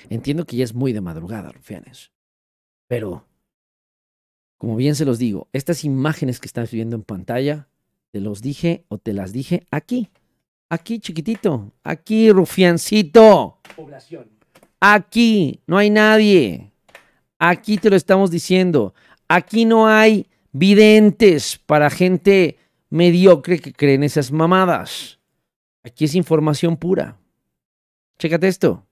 Entiendo que ya es muy de madrugada, rufianes. Pero, como bien se los digo, estas imágenes que están subiendo en pantalla, te los dije o te las dije aquí. Aquí, chiquitito. Aquí, rufiancito. Población. Aquí no hay nadie. Aquí te lo estamos diciendo. Aquí no hay videntes para gente mediocre que cree en esas mamadas. Aquí es información pura. Chécate esto.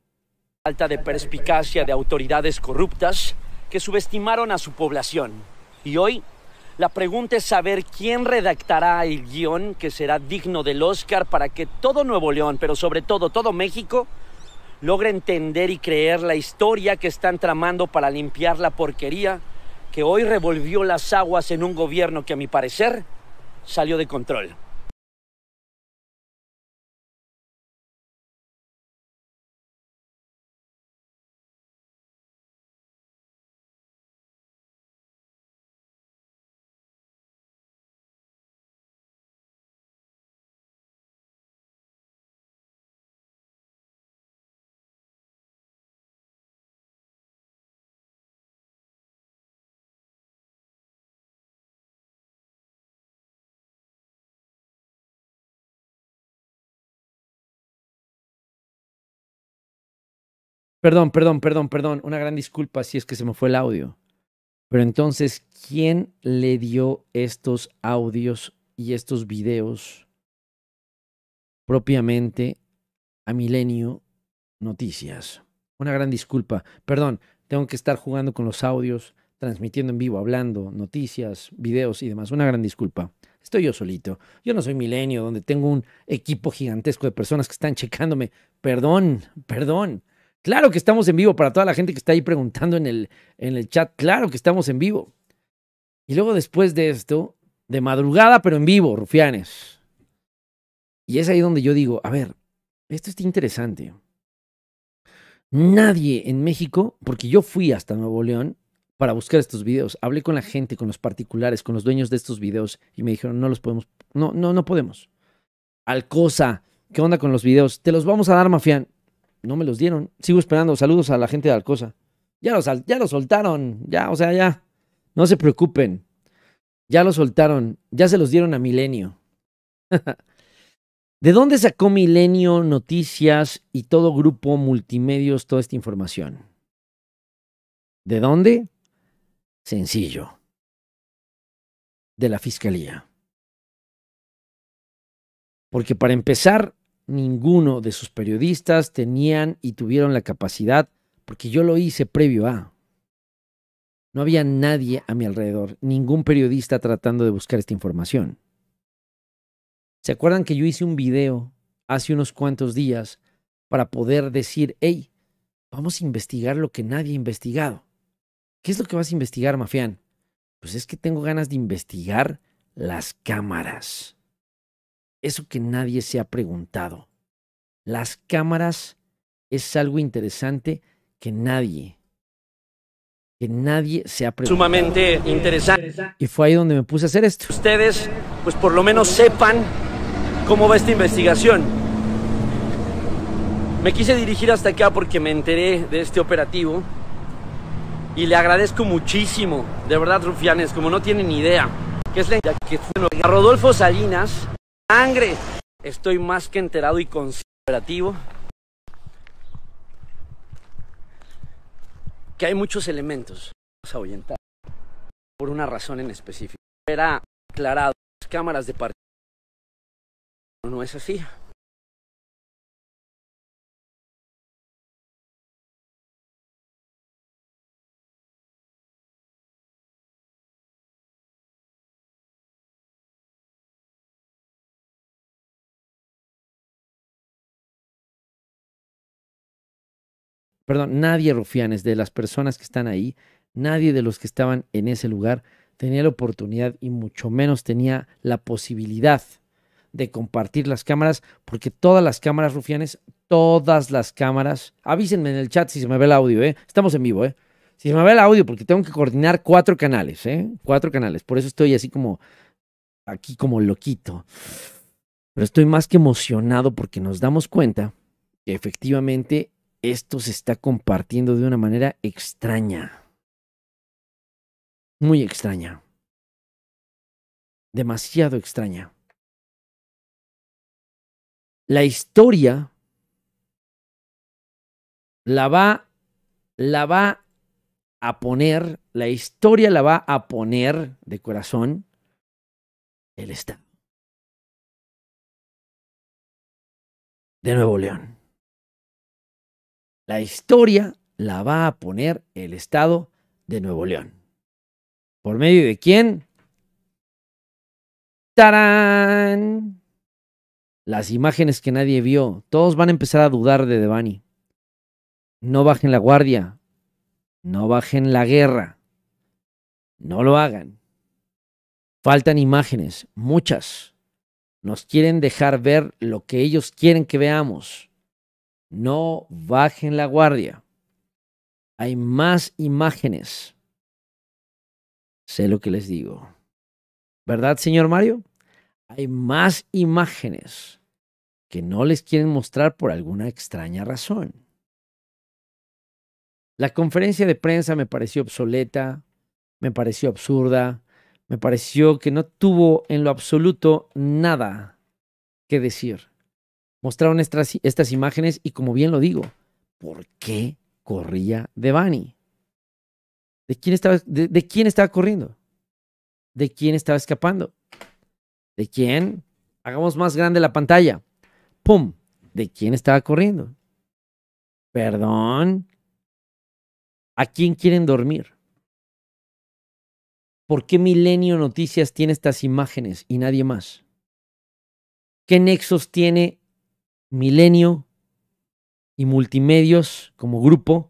Falta de perspicacia de autoridades corruptas que subestimaron a su población. Y hoy la pregunta es saber quién redactará el guión que será digno del Oscar para que todo Nuevo León, pero sobre todo todo México, logre entender y creer la historia que están tramando para limpiar la porquería que hoy revolvió las aguas en un gobierno que a mi parecer salió de control. Perdón, perdón, perdón, perdón. Una gran disculpa si es que se me fue el audio. Pero entonces, ¿quién le dio estos audios y estos videos propiamente a Milenio Noticias? Una gran disculpa. Perdón, tengo que estar jugando con los audios, transmitiendo en vivo, hablando, noticias, videos y demás. Una gran disculpa. Estoy yo solito. Yo no soy milenio, donde tengo un equipo gigantesco de personas que están checándome. Perdón, perdón. Claro que estamos en vivo para toda la gente que está ahí preguntando en el, en el chat. Claro que estamos en vivo. Y luego después de esto, de madrugada, pero en vivo, rufianes. Y es ahí donde yo digo, a ver, esto está interesante. Nadie en México, porque yo fui hasta Nuevo León para buscar estos videos. Hablé con la gente, con los particulares, con los dueños de estos videos y me dijeron, no los podemos, no, no, no podemos. Al cosa, ¿qué onda con los videos? Te los vamos a dar, mafián no me los dieron. Sigo esperando. Saludos a la gente de Alcosa. Ya los, ya los soltaron. Ya, o sea, ya. No se preocupen. Ya los soltaron. Ya se los dieron a Milenio. ¿De dónde sacó Milenio Noticias y todo grupo multimedios toda esta información? ¿De dónde? Sencillo. De la Fiscalía. Porque para empezar, ninguno de sus periodistas tenían y tuvieron la capacidad, porque yo lo hice previo a. No había nadie a mi alrededor, ningún periodista tratando de buscar esta información. ¿Se acuerdan que yo hice un video hace unos cuantos días para poder decir, hey, vamos a investigar lo que nadie ha investigado? ¿Qué es lo que vas a investigar, Mafián? Pues es que tengo ganas de investigar las cámaras eso que nadie se ha preguntado. Las cámaras es algo interesante que nadie, que nadie se ha preguntado. Sumamente interesante. Y fue ahí donde me puse a hacer esto. Ustedes, pues por lo menos sepan cómo va esta investigación. Me quise dirigir hasta acá porque me enteré de este operativo y le agradezco muchísimo, de verdad, rufianes, como no tienen idea, que es la a Rodolfo Salinas. Estoy más que enterado y considerativo que hay muchos elementos a ahuyentar por una razón en específico. Era aclarado las cámaras de partido. No es así.
perdón, nadie
rufianes de las personas que están ahí, nadie de los que estaban en ese lugar tenía la oportunidad y mucho menos tenía la posibilidad de compartir las cámaras, porque todas las cámaras rufianes, todas las cámaras, avísenme en el chat si se me ve el audio, ¿eh? estamos en vivo, ¿eh? si se me ve el audio, porque tengo que coordinar cuatro canales, ¿eh? cuatro canales, por eso estoy así como, aquí como loquito, pero estoy más que emocionado porque nos damos cuenta que efectivamente esto se está compartiendo de una manera extraña. Muy extraña.
Demasiado extraña.
La historia la va, la va a poner, la historia la va a poner de corazón el Estado
de Nuevo León. La historia
la va a poner el Estado de Nuevo León. ¿Por medio de quién? ¡Tarán! Las imágenes que nadie vio. Todos van a empezar a dudar de Devani. No bajen la guardia. No bajen la guerra. No lo hagan. Faltan imágenes, muchas. Nos quieren dejar ver lo que ellos quieren que veamos. No bajen la guardia. Hay más imágenes.
Sé lo que les digo.
¿Verdad, señor Mario? Hay más imágenes que no les quieren mostrar por alguna extraña razón. La conferencia de prensa me pareció obsoleta, me pareció absurda, me pareció que no tuvo en lo absoluto nada que decir. Mostraron estas, imágenes y como bien lo digo, ¿por qué corría Devani? ¿De quién estaba, de, de quién estaba corriendo? ¿De quién estaba escapando? ¿De quién? Hagamos más grande la pantalla. ¡Pum! ¿De quién estaba corriendo? Perdón. ¿A quién quieren dormir? ¿Por qué Milenio Noticias tiene estas imágenes y nadie más? ¿Qué nexos tiene Milenio y Multimedios como grupo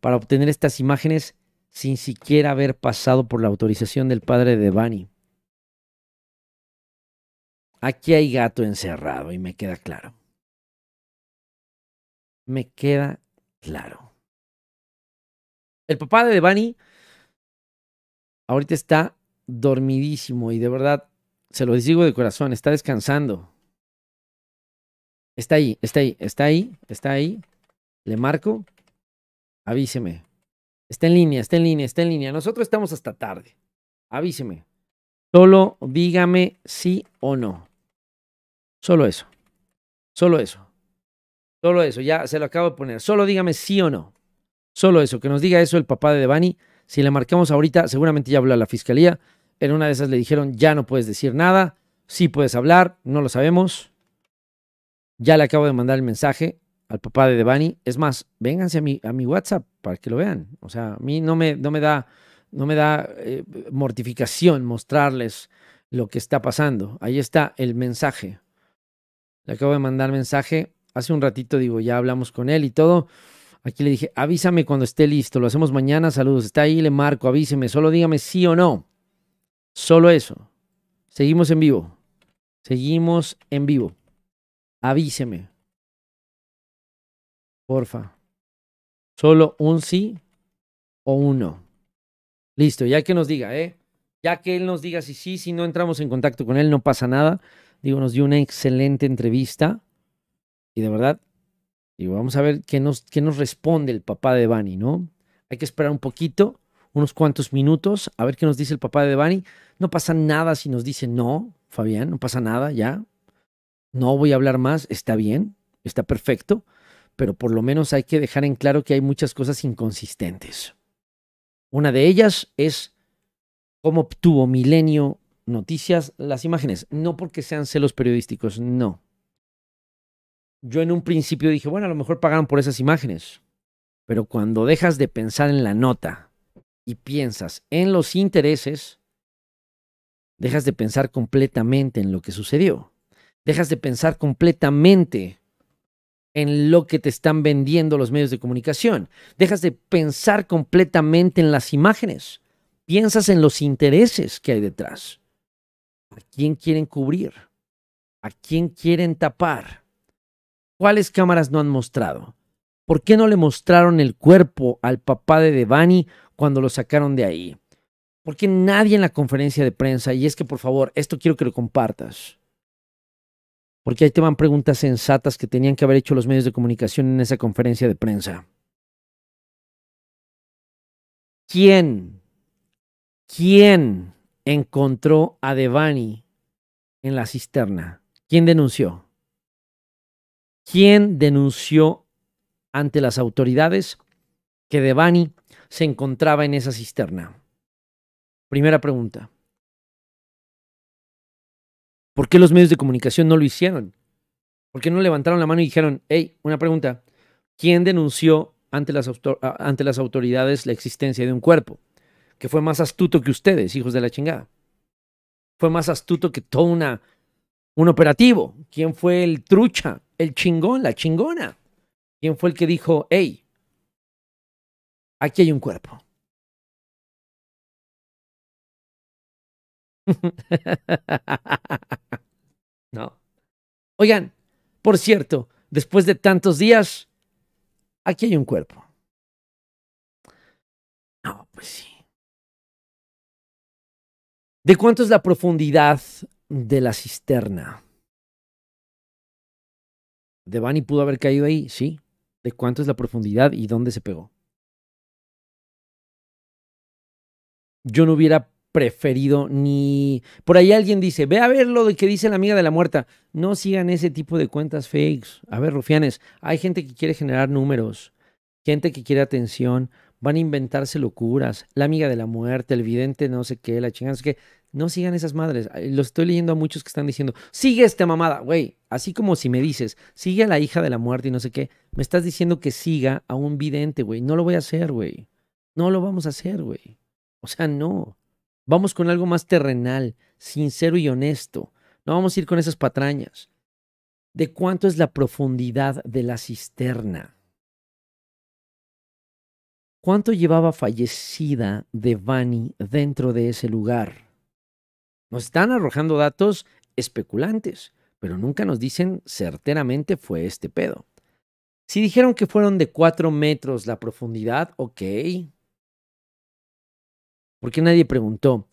para obtener estas imágenes sin siquiera haber pasado por la autorización del padre de Bani. Aquí hay gato encerrado y me queda
claro. Me queda claro.
El papá de Devani ahorita está dormidísimo y de verdad, se lo digo de corazón, está descansando. Está ahí, está ahí, está ahí, está ahí. Le marco. Avíseme. Está en línea, está en línea, está en línea. Nosotros estamos hasta tarde. Avíseme. Solo dígame sí o no. Solo eso. Solo eso. Solo eso. Ya se lo acabo de poner. Solo dígame sí o no. Solo eso. Que nos diga eso el papá de Devani. Si le marcamos ahorita, seguramente ya habló a la fiscalía. En una de esas le dijeron, ya no puedes decir nada. Sí puedes hablar. No lo sabemos. Ya le acabo de mandar el mensaje al papá de Devani. Es más, vénganse a mi, a mi WhatsApp para que lo vean. O sea, a mí no me, no me da, no me da eh, mortificación mostrarles lo que está pasando. Ahí está el mensaje. Le acabo de mandar mensaje. Hace un ratito, digo, ya hablamos con él y todo. Aquí le dije, avísame cuando esté listo. Lo hacemos mañana. Saludos. Está ahí, le marco, avíseme. Solo dígame sí o no. Solo eso. Seguimos en vivo. Seguimos en vivo avíseme. Porfa. Solo un sí o uno Listo, ya que nos diga, ¿eh? Ya que él nos diga si sí, si no entramos en contacto con él, no pasa nada. Digo, nos dio una excelente entrevista. Y de verdad, Y vamos a ver qué nos, qué nos responde el papá de Bani, ¿no? Hay que esperar un poquito, unos cuantos minutos, a ver qué nos dice el papá de Bani. No pasa nada si nos dice no, Fabián, no pasa nada, ya no voy a hablar más, está bien, está perfecto, pero por lo menos hay que dejar en claro que hay muchas cosas inconsistentes. Una de ellas es cómo obtuvo Milenio Noticias las imágenes, no porque sean celos periodísticos, no. Yo en un principio dije, bueno, a lo mejor pagaron por esas imágenes, pero cuando dejas de pensar en la nota y piensas en los intereses, dejas de pensar completamente en lo que sucedió. Dejas de pensar completamente en lo que te están vendiendo los medios de comunicación. Dejas de pensar completamente en las imágenes. Piensas en los intereses que hay detrás. ¿A quién quieren cubrir? ¿A quién quieren tapar? ¿Cuáles cámaras no han mostrado? ¿Por qué no le mostraron el cuerpo al papá de Devani cuando lo sacaron de ahí? ¿Por qué nadie en la conferencia de prensa, y es que por favor, esto quiero que lo compartas, porque ahí te van preguntas sensatas que tenían que haber hecho los medios de comunicación en esa conferencia de prensa. ¿Quién? ¿Quién encontró a Devani en la cisterna? ¿Quién denunció? ¿Quién denunció ante las autoridades que Devani se encontraba en esa cisterna? Primera pregunta. ¿Por qué los medios de comunicación no lo hicieron? ¿Por qué no levantaron la mano y dijeron, hey, una pregunta, ¿quién denunció ante las, autoridades la existencia de un cuerpo? Que fue más astuto que ustedes, hijos de la chingada. Fue más astuto que todo un operativo. ¿Quién fue el trucha, el chingón, la chingona? ¿Quién fue el que dijo, hey,
aquí hay un cuerpo?
no. Oigan, por cierto, después de tantos días, aquí hay un cuerpo.
No, pues sí. ¿De
cuánto es la profundidad de la cisterna? Vani pudo haber caído ahí? Sí. ¿De cuánto es la profundidad y dónde se pegó? Yo no hubiera preferido, ni... Por ahí alguien dice, ve a ver lo de que dice la amiga de la muerta. No sigan ese tipo de cuentas fakes. A ver, rufianes, hay gente que quiere generar números, gente que quiere atención, van a inventarse locuras, la amiga de la muerte, el vidente no sé qué, la chingada, no sé qué. No sigan esas madres. Lo estoy leyendo a muchos que están diciendo, sigue esta mamada, güey. Así como si me dices, sigue a la hija de la muerte y no sé qué, me estás diciendo que siga a un vidente, güey. No lo voy a hacer, güey. No lo vamos a hacer, güey. O sea, no. Vamos con algo más terrenal, sincero y honesto. No vamos a ir con esas patrañas. ¿De cuánto es la profundidad de la cisterna? ¿Cuánto llevaba fallecida Devani dentro de ese lugar? Nos están arrojando datos especulantes, pero nunca nos dicen certeramente fue este pedo. Si dijeron que fueron de 4 metros la profundidad, ok, porque nadie preguntó?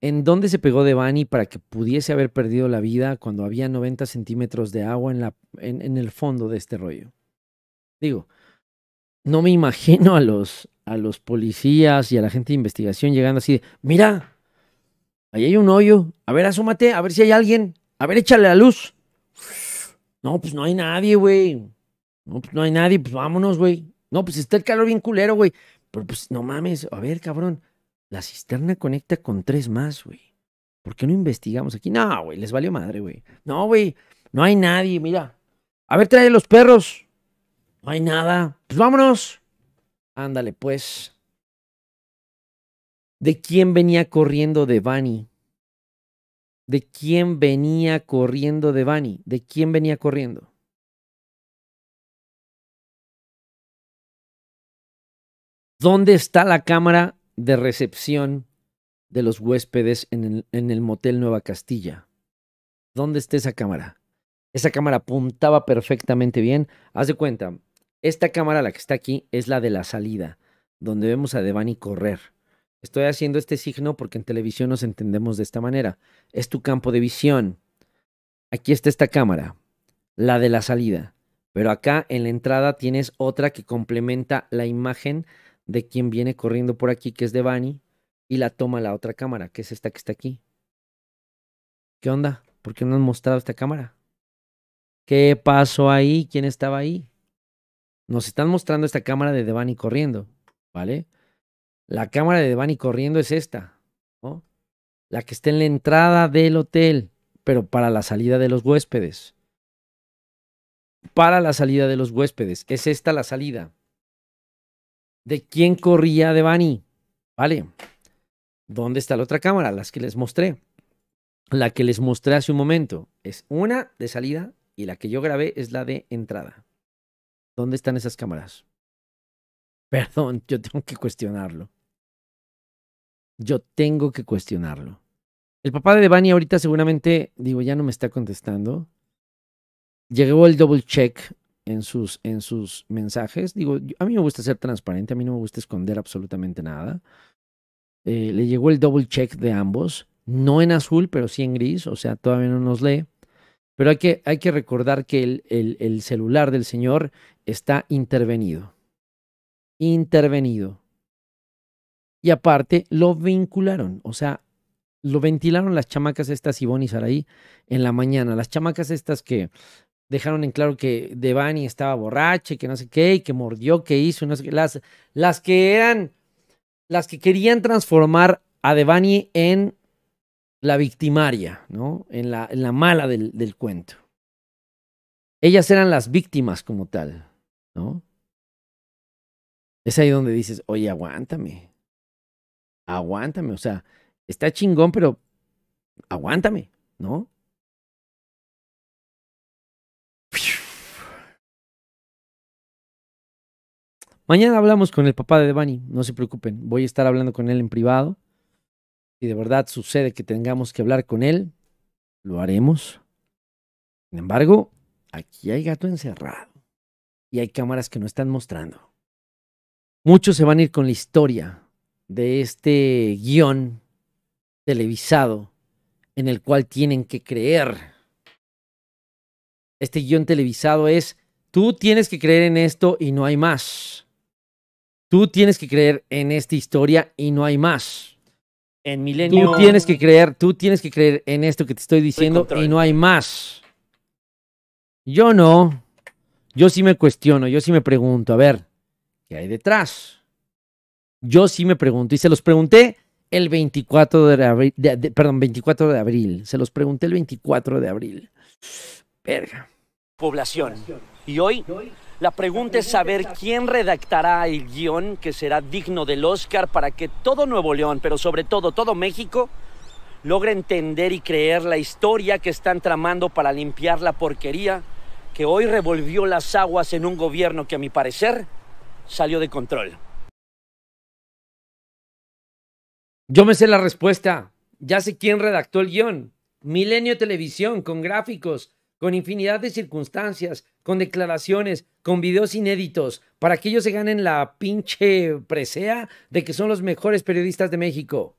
¿En dónde se pegó Devani para que pudiese haber perdido la vida cuando había 90 centímetros de agua en, la, en, el fondo de este rollo? Digo, no me imagino a los, a los policías y a la gente de investigación llegando así de, mira, ahí hay un hoyo, a ver, asómate, a ver si hay alguien, a ver, échale la luz. No, pues no hay nadie, güey. No, pues no hay nadie, pues vámonos, güey. No, pues está el calor bien culero, güey. Pero pues no mames, a ver, cabrón, la cisterna conecta con tres más, güey. ¿Por qué no investigamos aquí? No, güey, les valió madre, güey. No, güey, no hay nadie, mira. A ver, trae los perros. No hay nada. Pues vámonos. Ándale, pues. ¿De quién venía corriendo de Bani? ¿De quién venía corriendo de Bani? ¿De quién venía corriendo? ¿Dónde está la cámara de recepción de los huéspedes en el, motel Nueva Castilla. ¿Dónde está esa cámara? Esa cámara apuntaba perfectamente bien. Haz de cuenta, esta cámara, la que está aquí, es la de la salida, donde vemos a Devani correr. Estoy haciendo este signo porque en televisión nos entendemos de esta manera. Es tu campo de visión. Aquí está esta cámara, la de la salida. Pero acá en la entrada tienes otra que complementa la imagen de quien viene corriendo por aquí, que es Devani, y la toma la otra cámara, que es esta que está aquí. ¿Qué onda? ¿Por qué no han mostrado esta cámara? ¿Qué pasó ahí? ¿Quién estaba ahí? Nos están mostrando esta cámara de Devani corriendo, ¿vale? La cámara de Devani corriendo es esta, ¿no? La que está en la entrada del hotel, pero para la salida de los huéspedes. Para la salida de los huéspedes. Es esta la salida de quién corría de ¿Vale? ¿Dónde está la otra cámara? Las que les mostré. La que les mostré hace un momento es una de salida y la que yo grabé es la de entrada. ¿Dónde están esas cámaras? Perdón, yo tengo que cuestionarlo. Yo tengo que cuestionarlo. El papá de Devani ahorita seguramente, digo, ya no me está contestando. Llegó el double check en sus, en sus mensajes. Digo, a mí me gusta ser transparente, a mí no me gusta esconder absolutamente nada. Eh, le llegó el double check de ambos, no en azul, pero sí en gris, o sea, todavía no nos lee. Pero hay que, hay que recordar que el, el, celular del señor está intervenido. Intervenido. Y aparte, lo vincularon, o sea, lo ventilaron las chamacas estas, Ivonne y Saraí, en la mañana. Las chamacas estas que dejaron en claro que Devani estaba borracha y que no sé qué, y que mordió, que hizo, no sé qué. Las, las que eran, las que querían transformar a Devani en la victimaria, ¿no? En la, la mala del, del cuento. Ellas eran las víctimas como tal, ¿no? Es ahí donde dices, oye, aguántame. Aguántame, o sea, está chingón, pero
aguántame, ¿no?
Mañana hablamos con el papá de Devani, no se preocupen, voy a estar hablando con él en privado. Si de verdad sucede que tengamos que hablar con él, lo haremos. Sin embargo, aquí hay gato encerrado y hay cámaras que no están mostrando. Muchos se van a ir con la historia de este guión televisado en el cual tienen que creer. Este guión televisado es, tú tienes que creer en esto y no hay más. Tú tienes que creer en esta historia y no hay más. En Milenio. Tú tienes que creer, tú tienes que creer en esto que te estoy diciendo y no hay más. Yo no. Yo sí me cuestiono, yo sí me pregunto, a ver, ¿qué hay detrás? Yo sí me pregunto y se los pregunté el 24 de abril, perdón, 24 de abril. Se los pregunté el 24 de abril. Verga. Población. Y hoy la pregunta es saber quién redactará el guión que será digno del Oscar para que todo Nuevo León, pero sobre todo todo México, logre entender y creer la historia que están tramando para limpiar la porquería que hoy revolvió las aguas en un gobierno que a mi parecer salió de control. Yo me sé la respuesta. Ya sé quién redactó el guión. Milenio Televisión con gráficos, con infinidad de circunstancias, con declaraciones, con videos inéditos, para que ellos se ganen la pinche presea de que son los mejores periodistas de México,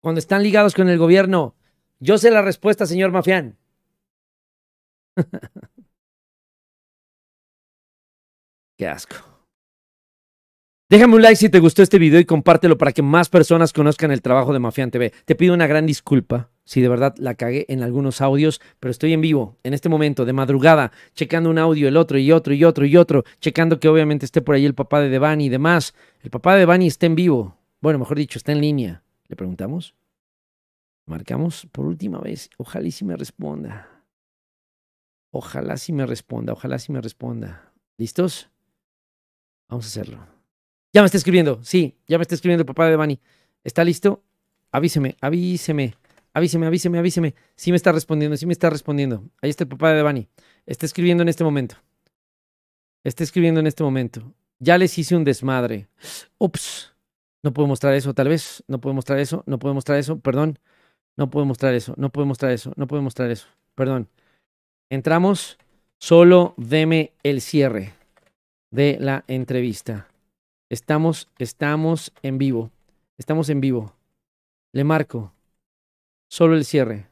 cuando están ligados con el gobierno. Yo sé la respuesta, señor Mafián. Qué asco. Déjame un like si te gustó este video y compártelo para que más personas conozcan el trabajo de Mafián TV. Te pido una gran disculpa si de verdad la cagué en algunos audios, pero estoy en vivo, en este momento, de madrugada, checando un audio, el otro y otro y otro y otro, checando que obviamente esté por ahí el papá de Devani y demás. El papá de Devani está en vivo. Bueno, mejor dicho, está en línea. ¿Le preguntamos? Marcamos por última vez. Ojalá y si me responda. Ojalá si me responda, ojalá si me responda. ¿Listos? Vamos a hacerlo. Ya me está escribiendo, sí, ya me está escribiendo el papá de Devani. ¿Está listo? Avíseme, avíseme avíseme, avíseme, avíseme. Sí me está respondiendo, sí me está respondiendo. Ahí está el papá de Bani. Está escribiendo en este momento. Está escribiendo en este momento. Ya les hice un desmadre. Ups. No puedo mostrar eso, tal vez. No puedo mostrar eso. No puedo mostrar eso. Perdón. No puedo mostrar eso. No puedo mostrar eso. No puedo mostrar eso. Perdón. Entramos. Solo deme el cierre de la entrevista. Estamos, estamos en vivo. Estamos en vivo. Le marco. Solo el cierre.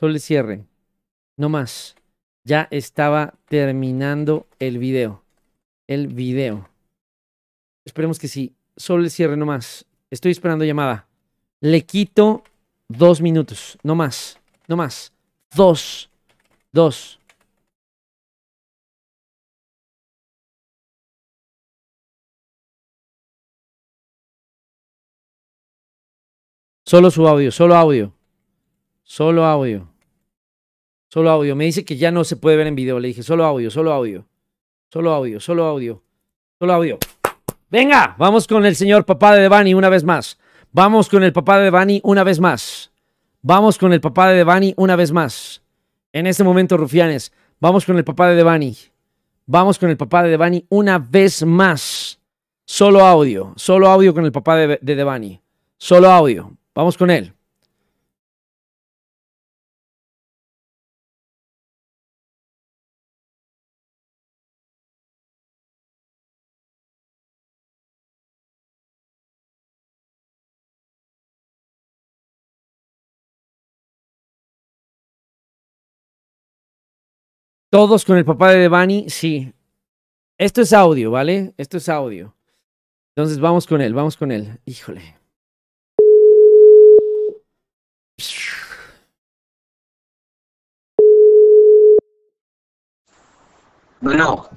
Solo el cierre. No más. Ya estaba terminando el video. El video. Esperemos que sí. Solo el cierre, no más. Estoy esperando llamada. Le quito dos minutos. No más. No más. Dos. Dos. Solo su audio, solo audio. Solo audio. Solo audio. Me dice que ya no se puede ver en video. Le dije, solo audio, solo audio. Solo audio, solo audio. Solo audio. Venga, vamos con el señor papá de Devani una vez más. Vamos con el papá de Devani una vez más. Vamos con el papá de Devani una vez más. En este momento, rufianes, vamos con el papá de Devani. Vamos con el papá de Devani una vez más. Solo audio, solo audio con el papá de, Devani. Solo audio. Vamos con él.
Todos con el papá de Devani,
sí. Esto es audio, ¿vale? Esto es audio. Entonces vamos con él, vamos con él. Híjole. No.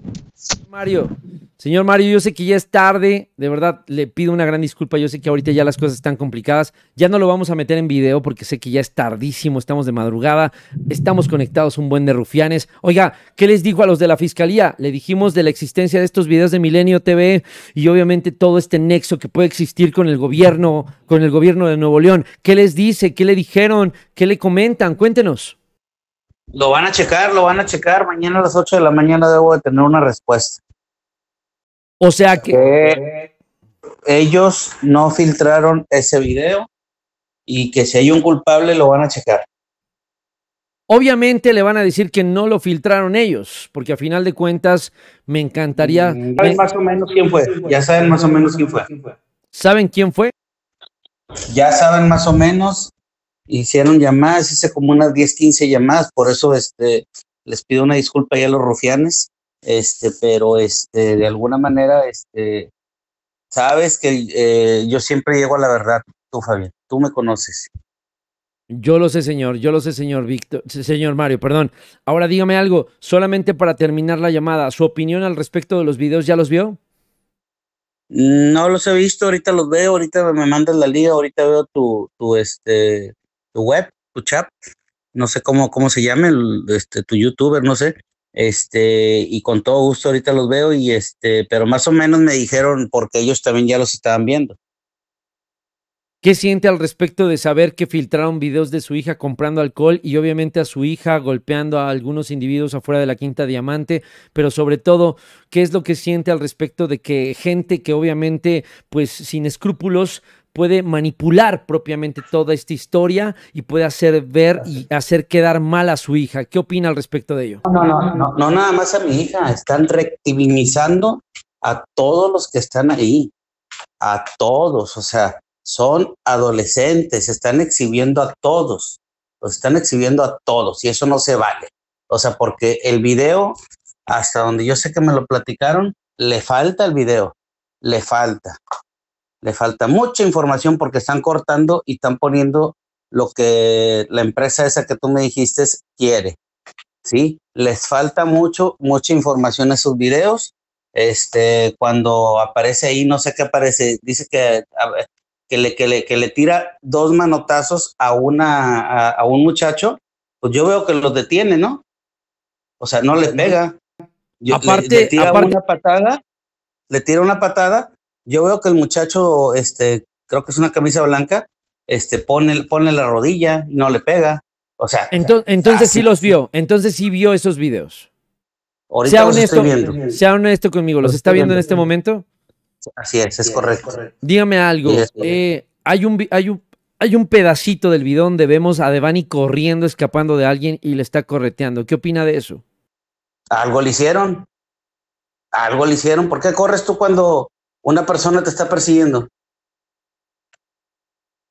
Mario. Señor Mario, yo sé que ya es tarde, de verdad le pido una gran disculpa, yo sé que ahorita ya las cosas están complicadas, ya no lo vamos a meter en video porque sé que ya es tardísimo, estamos de madrugada, estamos conectados un buen de rufianes. Oiga, ¿qué les dijo a los de la fiscalía? Le dijimos de la existencia de estos videos de Milenio TV y obviamente todo este nexo que puede existir con el gobierno, con el gobierno de Nuevo León. ¿Qué les dice? ¿Qué le dijeron? ¿Qué le comentan? Cuéntenos. Lo
van a checar, lo van a checar. Mañana a las 8 de la mañana debo de tener una respuesta.
O sea que...
ellos no filtraron ese video y que si hay un culpable lo van a checar.
Obviamente le van a decir que no lo filtraron ellos, porque a final de cuentas me encantaría. Mm, saben más
o menos quién fue. Ya saben más o menos quién fue. ¿Saben quién fue? Ya saben más o menos hicieron llamadas, hice como unas 10, 15 llamadas, por eso este, les pido una disculpa ya a los rufianes, este, pero este, de alguna manera, este, sabes que eh, yo siempre llego a la verdad, tú Fabián, tú me conoces.
Yo lo sé, señor, yo lo sé, señor Víctor, señor Mario, perdón. Ahora dígame algo, solamente para terminar la llamada, ¿su opinión al respecto de los videos ya los vio?
No los he visto, ahorita los veo, ahorita me mandas la liga, ahorita veo tu, tu este, tu web, tu chat, no sé cómo, cómo se llame, este, tu youtuber, no sé. Este, y con todo gusto ahorita los veo y este, pero más o menos me dijeron porque ellos también ya los estaban
viendo. ¿Qué siente al respecto de saber que filtraron videos de su hija comprando alcohol y obviamente a su hija golpeando a algunos individuos afuera de la Quinta Diamante? Pero sobre todo, ¿qué es lo que siente al respecto de que gente que obviamente, pues sin escrúpulos, puede manipular propiamente toda esta historia y puede hacer ver y hacer quedar mal a su hija. ¿Qué opina al respecto de ello? No, no, no, no nada más a mi hija,
están rectivinizando a todos los que están ahí, a todos, o sea, son adolescentes, están exhibiendo a todos, los están exhibiendo a todos y eso no se vale. O sea, porque el video, hasta donde yo sé que me lo platicaron, le falta el video, le falta. Le falta mucha información porque están cortando y están poniendo lo que la empresa esa que tú me dijiste quiere. ¿Sí? Les falta mucho, mucha información en sus videos. Este, cuando aparece ahí, no sé qué aparece, dice que, que, le, que, le, tira dos manotazos a, una, a, un muchacho, pues yo veo que los detiene, ¿no? O sea, no le pega.
aparte, le, tira una
patada, le tira una patada yo veo que el muchacho, este, creo que es una camisa blanca, este, pone, pone la rodilla y no le pega.
O sea. Entonces, sí los vio. Entonces sí vio esos videos. Ahorita sea honesto, viendo. conmigo, ¿los, está viendo, en este momento?
Así es, es correcto.
Dígame algo. Eh, hay, un, hay, hay un pedacito del video donde vemos a Devani corriendo, escapando de alguien y le está correteando. ¿Qué opina de eso?
Algo le hicieron. Algo le hicieron. ¿Por qué corres tú cuando una persona te está persiguiendo.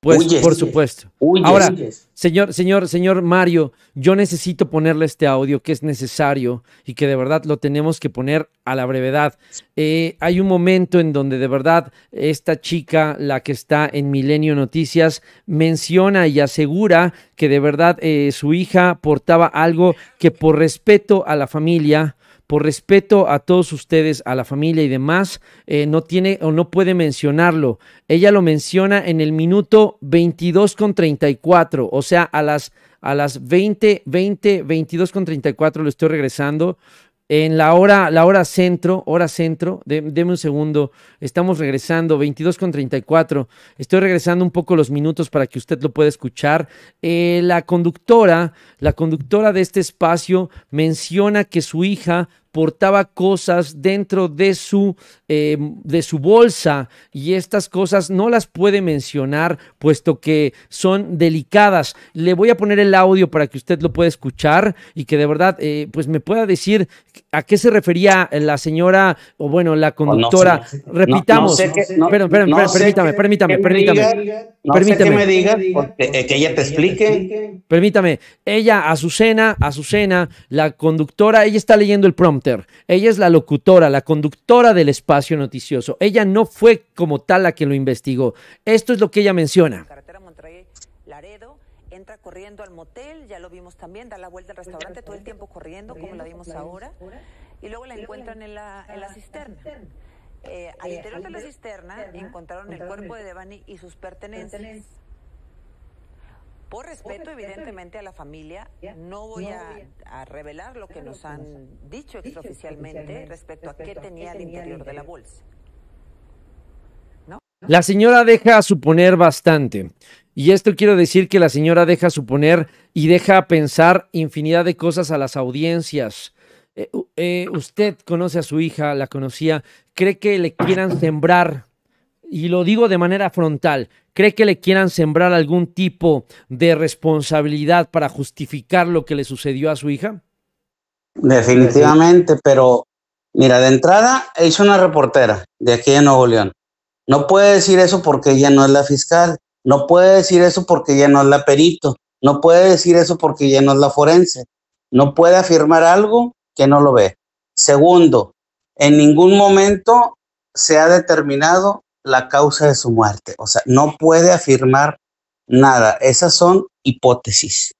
Pues por supuesto. Ahora, señor, señor, señor Mario, yo necesito ponerle este audio que es necesario y que de verdad lo tenemos que poner a la brevedad. Eh, hay un momento en donde de verdad esta chica, la que está en Milenio Noticias, menciona y asegura que de verdad eh, su hija portaba algo que por respeto a la familia por respeto a todos ustedes, a la familia y demás, eh, no tiene o no puede mencionarlo. Ella lo menciona en el minuto 22 con 34, o sea, a las, a las 20, 20, 22 con 34 lo estoy regresando. En la hora, la hora centro, hora centro, deme un segundo, estamos regresando, 22 con 34, estoy regresando un poco los minutos para que usted lo pueda escuchar. Eh, la conductora, la conductora de este espacio menciona que su hija portaba cosas dentro de su Em, de su bolsa y estas cosas no las puede mencionar puesto que son delicadas. Le voy a poner el audio para que usted lo pueda escuchar y que de verdad eh, pues me pueda decir a qué se refería la señora o bueno, la conductora. Repitamos. permítame, permítame, permítame. permítame. que me diga,
eh, que ella te explique.
Permítame. Ella, Azucena, Azucena, la conductora, ella está leyendo el prompter. Ella es la locutora, la conductora del espacio noticioso. Ella no fue como tal la que lo investigó. Esto es lo que ella menciona. Carretera Monterrey Laredo entra corriendo al motel, ya lo vimos también, da la vuelta al restaurante todo el tiempo corriendo, como la vimos ahora, y luego la encuentran en la, en cisterna. Eh, al interior de la cisterna encontraron el cuerpo de Devani y sus pertenencias. Por respeto, evidentemente, a la familia, no voy a, revelar lo que nos han dicho extraoficialmente respecto a qué tenía al interior de la bolsa. La señora deja suponer bastante. Y esto quiero decir que la señora deja suponer y deja pensar infinidad de cosas a las audiencias. Eh, eh, usted conoce a su hija, la conocía, cree que le quieran sembrar y lo digo de manera frontal, ¿cree que le quieran sembrar algún tipo de responsabilidad para justificar lo que le sucedió a su hija?
Definitivamente, pero mira, de entrada es una reportera de aquí de Nuevo León. No puede decir eso porque ella no es la fiscal, no puede decir eso porque ella no es la perito, no puede decir eso porque ella no es la forense, no puede afirmar algo que no lo ve. Segundo, en ningún momento se ha determinado la causa de su muerte. O sea, no puede afirmar nada. Esas son hipótesis.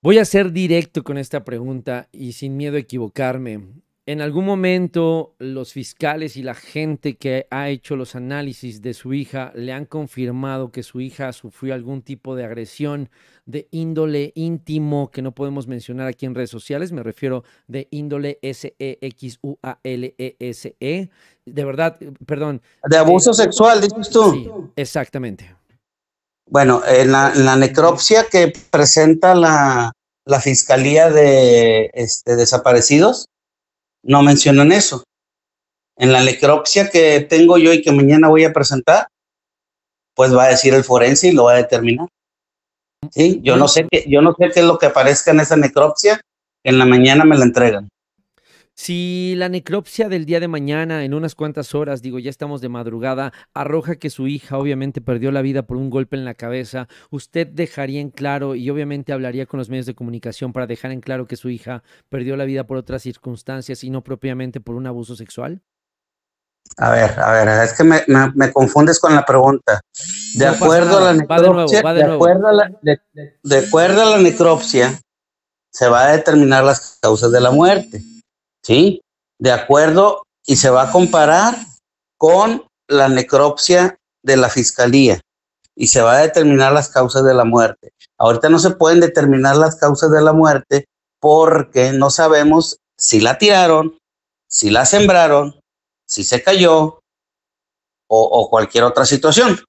Voy a ser directo con esta pregunta y sin miedo a equivocarme en algún momento los fiscales y la gente que ha hecho los análisis de su hija le han confirmado que su hija sufrió algún tipo de agresión de índole íntimo que no podemos mencionar aquí en redes sociales, me refiero de índole S-E-X-U-A-L-E-S-E, e e. de verdad, eh, perdón. De abuso eh, sexual, dices tú. exactamente.
Bueno, en la, necropsia que presenta la, Fiscalía de este, Desaparecidos, no mencionan eso. En la necropsia que tengo yo y que mañana voy a presentar, pues va a decir el forense y lo va a determinar. ¿Sí? Yo no sé qué, yo no sé qué es lo que aparezca en esa necropsia, en la mañana me la entregan.
Si la necropsia del día de mañana, en unas cuantas horas, digo, ya estamos de madrugada, arroja que su hija obviamente perdió la vida por un golpe en la cabeza, usted dejaría en claro y obviamente hablaría con los medios de comunicación para dejar en claro que su hija perdió la vida por otras circunstancias y no propiamente por un abuso sexual?
A ver, a ver, es que me, confundes con la pregunta. De acuerdo a la necropsia, de, la necropsia, se va a determinar las causas de la muerte ¿sí? De acuerdo, y se va a comparar con la necropsia de la fiscalía y se va a determinar las causas de la muerte. Ahorita no se pueden determinar las causas de la muerte porque no sabemos si la tiraron, si la sembraron, si se cayó o, cualquier otra situación.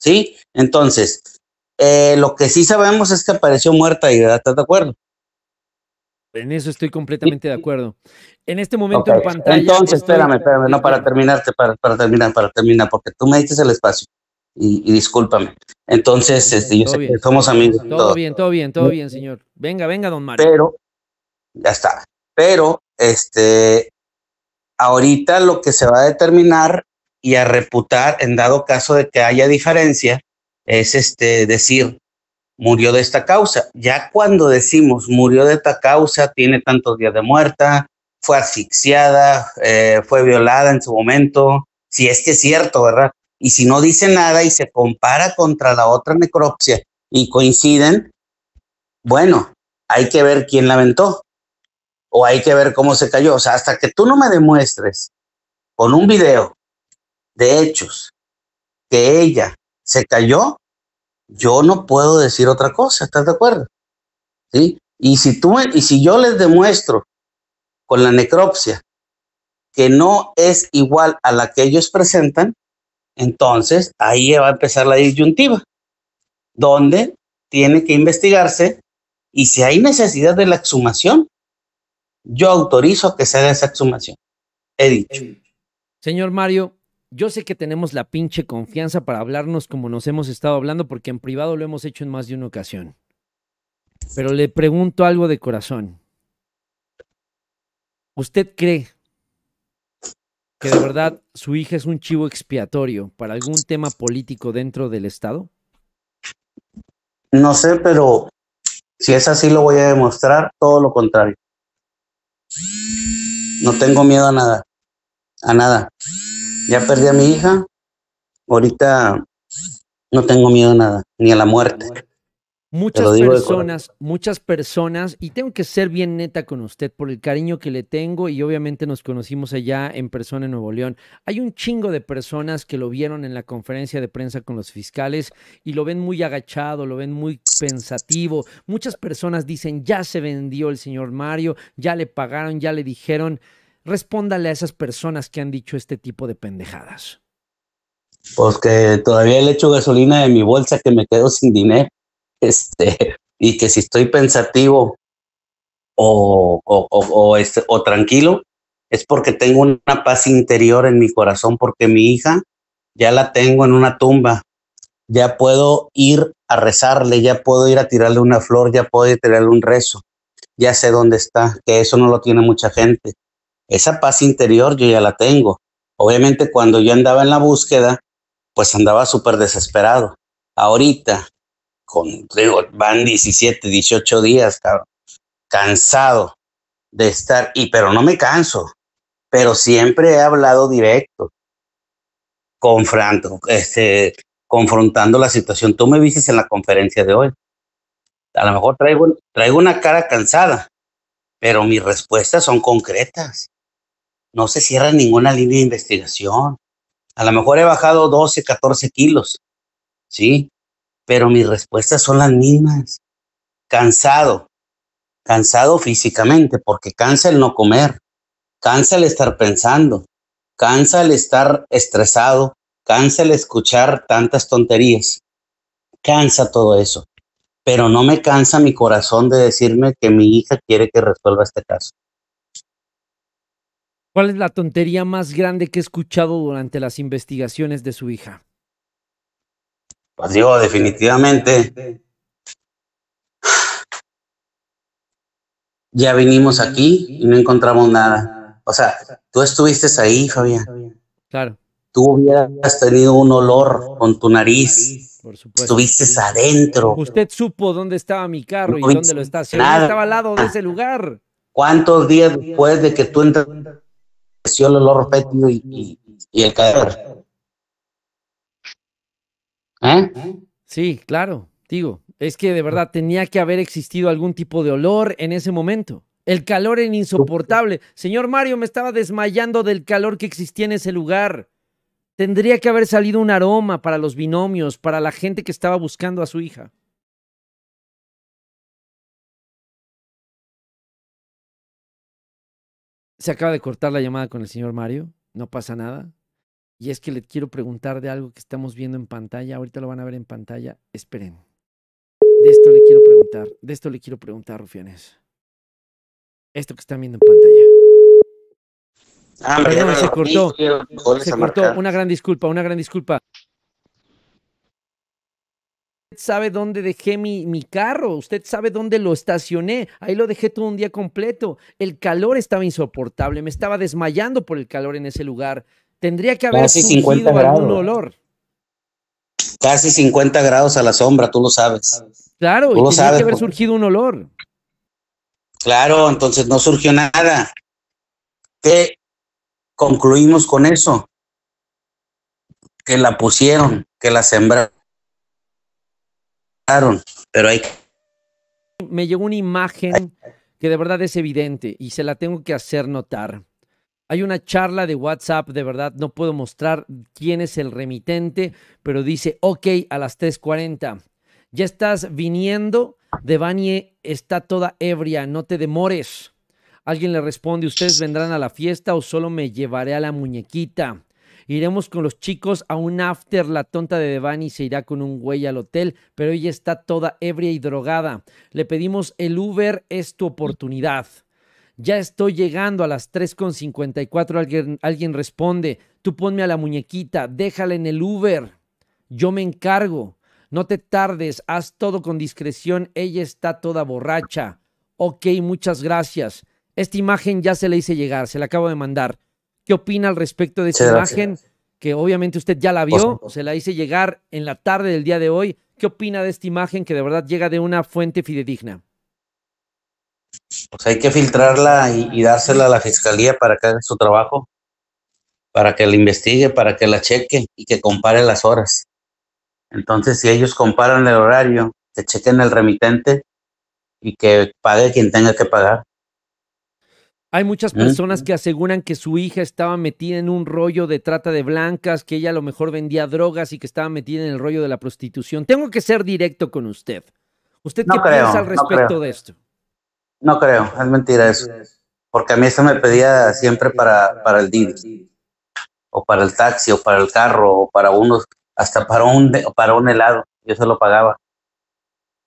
¿Sí? Entonces, eh, lo que sí sabemos es que apareció muerta y ¿estás de acuerdo?
En eso estoy completamente de acuerdo. En este momento en pantalla. Entonces, espérame,
espérame, no para terminarte, para, terminar, para terminar, porque tú me diste el espacio. Y, discúlpame. Entonces, este, yo sé que somos amigos. Todo, todo,
bien, todo bien, todo bien, señor. Venga, venga, don Mario. Pero,
ya está. Pero, este, ahorita lo que se va a determinar y a reputar en dado caso de que haya diferencia es este decir murió de esta causa. Ya cuando decimos murió de esta causa, tiene tantos días de muerta, fue asfixiada, eh, fue violada en su momento, si es que es cierto, ¿verdad? Y si no dice nada y se compara contra la otra necropsia y coinciden, bueno, hay que ver quién la aventó o hay que ver cómo se cayó. O sea, hasta que tú no me demuestres con un video de hechos que ella se cayó, yo no puedo decir otra cosa, ¿estás de acuerdo? ¿Sí? Y si, tú y si yo les demuestro con la necropsia que no es igual a la que ellos presentan, entonces ahí va a empezar la disyuntiva, donde tiene que investigarse y si hay necesidad de la exhumación, yo autorizo que se haga esa exhumación. He dicho.
Señor Mario, yo sé que tenemos la pinche confianza para hablarnos como nos hemos estado hablando, porque en privado lo hemos hecho en más de una ocasión. Pero le pregunto algo de corazón. ¿Usted cree que de verdad su hija es un chivo expiatorio para algún tema político dentro del Estado?
No sé, pero si es así lo voy a demostrar todo lo contrario. No tengo miedo a nada, a nada. Ya perdí a mi hija. Ahorita no tengo miedo a nada, ni a la muerte.
Muchas personas, muchas personas, y tengo que ser bien neta con usted por el cariño que le tengo y obviamente nos conocimos allá en persona en Nuevo León. Hay un chingo de personas que lo vieron en la conferencia de prensa con los fiscales y lo ven muy agachado, lo ven muy pensativo. Muchas personas dicen, ya se vendió el señor Mario, ya le pagaron, ya le dijeron respóndale a esas personas que han dicho este tipo de pendejadas?
Pues que todavía le echo gasolina de mi bolsa, que me quedo sin dinero, este, y que si estoy pensativo o, o tranquilo, es porque tengo una paz interior en mi corazón, porque mi hija ya la tengo en una tumba, ya puedo ir a rezarle, ya puedo ir a tirarle una flor, ya puedo ir tirarle un rezo, ya sé dónde está, que eso no lo tiene mucha gente. Esa paz interior yo ya la tengo. Obviamente cuando yo andaba en la búsqueda, pues andaba súper desesperado. Ahorita, con, van 17, 18 días, cansado de estar, y pero no me canso, pero siempre he hablado directo, confrontando, este, confrontando la situación. Tú me viste en la conferencia de hoy. A lo mejor traigo, traigo una cara cansada, pero mis respuestas son concretas no se cierra ninguna línea de investigación. A lo mejor he bajado 12, 14 kilos, ¿sí? Pero mis respuestas son las mismas. Cansado, cansado físicamente, porque cansa el no comer, cansa el estar pensando, cansa el estar estresado, cansa el escuchar tantas tonterías, cansa todo eso. Pero no me cansa mi corazón de decirme que mi hija quiere que resuelva este caso.
¿Cuál es la tontería más grande que he escuchado durante las investigaciones de su hija?
Pues digo, definitivamente. Ya vinimos aquí y no encontramos nada. O sea, tú estuviste ahí, Fabián. Claro. Tú hubieras tenido un olor con tu nariz. Por supuesto. Estuviste adentro.
Usted supo dónde estaba mi carro y dónde lo estacionó. Estaba al lado de ese lugar. ¿Cuántos días después
de que tú entras? el olor fétido y, el cadáver.
¿Eh? Sí, claro, digo, es que de verdad tenía que haber existido algún tipo de olor en ese momento. El calor era insoportable. Señor Mario, me estaba desmayando del calor que existía en ese lugar. Tendría que haber salido un aroma para los binomios, para la gente que estaba buscando a su hija. Se acaba de cortar la llamada con el señor Mario, no pasa nada. Y es que le quiero preguntar de algo que estamos viendo en pantalla, ahorita lo van a ver en pantalla, esperen. De esto le quiero preguntar, de esto le quiero preguntar, Rufianes. Esto que están viendo en pantalla. Ah, se cortó. Se cortó. Una gran disculpa, una gran disculpa sabe dónde dejé mi, carro, usted sabe dónde lo estacioné, ahí lo dejé todo un día completo, el calor estaba insoportable, me estaba desmayando por el calor en ese lugar, tendría que haber surgido 50 olor.
Casi 50 grados a la sombra, tú lo sabes. Claro,
y tendría que haber surgido un olor.
Claro, entonces no surgió nada. ¿Qué concluimos con eso? Que la pusieron, que la sembraron pero hay
Me llegó una imagen que de verdad es evidente y se la tengo que hacer notar. Hay una charla de WhatsApp, de verdad, no puedo mostrar quién es el remitente, pero dice, ok, a las 3.40. Ya estás viniendo, Devanie está toda ebria, no te demores. Alguien le responde, ustedes vendrán a la fiesta o solo me llevaré a la muñequita. Iremos con los chicos a un after. La tonta de Devani se irá con un güey al hotel, pero ella está toda ebria y drogada. Le pedimos el Uber, es tu oportunidad. Ya estoy llegando a las 3.54. Alguien, alguien responde. Tú ponme a la muñequita, déjala en el Uber. Yo me encargo. No te tardes, haz todo con discreción. Ella está toda borracha. Ok, muchas gracias. Esta imagen ya se le hice llegar, se la acabo de mandar. ¿Qué opina al respecto de esa imagen? Que obviamente usted ya la vio, o se la hice llegar en la tarde del día de hoy. ¿Qué opina de esta imagen que de verdad llega de una fuente fidedigna?
Pues hay que filtrarla y, y dársela a la fiscalía para que haga su trabajo, para que la investigue, para que la cheque y que compare las horas. Entonces, si ellos comparan el horario, que chequen el remitente y que pague quien tenga que pagar.
Hay muchas personas que aseguran que su hija estaba metida en un rollo de trata de blancas, que ella a lo mejor vendía drogas y que estaba metida en el rollo de la prostitución. Tengo que ser directo con usted. ¿Usted qué piensa al respecto de esto?
No creo, es mentira eso. Porque a mí eso me pedía siempre para, para el Didi, o para el taxi, o para el carro, o para unos, hasta para un, para un helado. Yo se lo pagaba.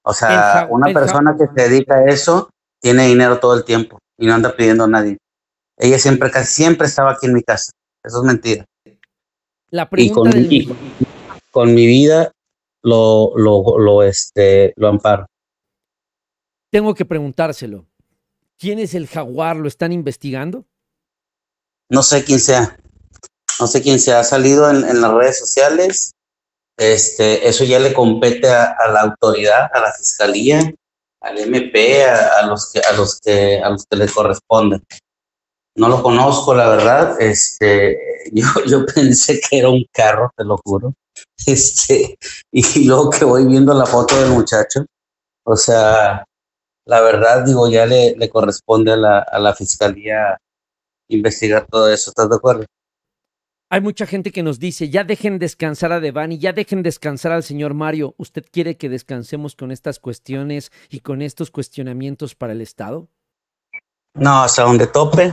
O sea, una persona que se dedica a eso tiene dinero todo el tiempo y no anda pidiendo a nadie. Ella siempre, casi siempre estaba aquí en mi casa. Eso es mentira. La y con, con, mi vida lo, lo, este, lo amparo.
Tengo que preguntárselo. ¿Quién es el jaguar? ¿Lo están investigando?
No sé quién sea. No sé quién sea. Ha salido en, las redes sociales. Este, eso ya le compete a la autoridad, a la fiscalía al MP, a, los que, a, los que, a los que le corresponden. No lo conozco, la verdad. Este, yo, yo pensé que era un carro, te lo juro. Este, y luego que voy viendo la foto del muchacho, o sea, la verdad, digo, ya le, le corresponde a la, a la fiscalía investigar todo eso, ¿estás de acuerdo?
Hay mucha gente que nos dice, ya dejen descansar a Devani, ya dejen descansar al señor Mario. ¿Usted quiere que descansemos con estas cuestiones y con estos cuestionamientos para el Estado?
No, hasta donde tope.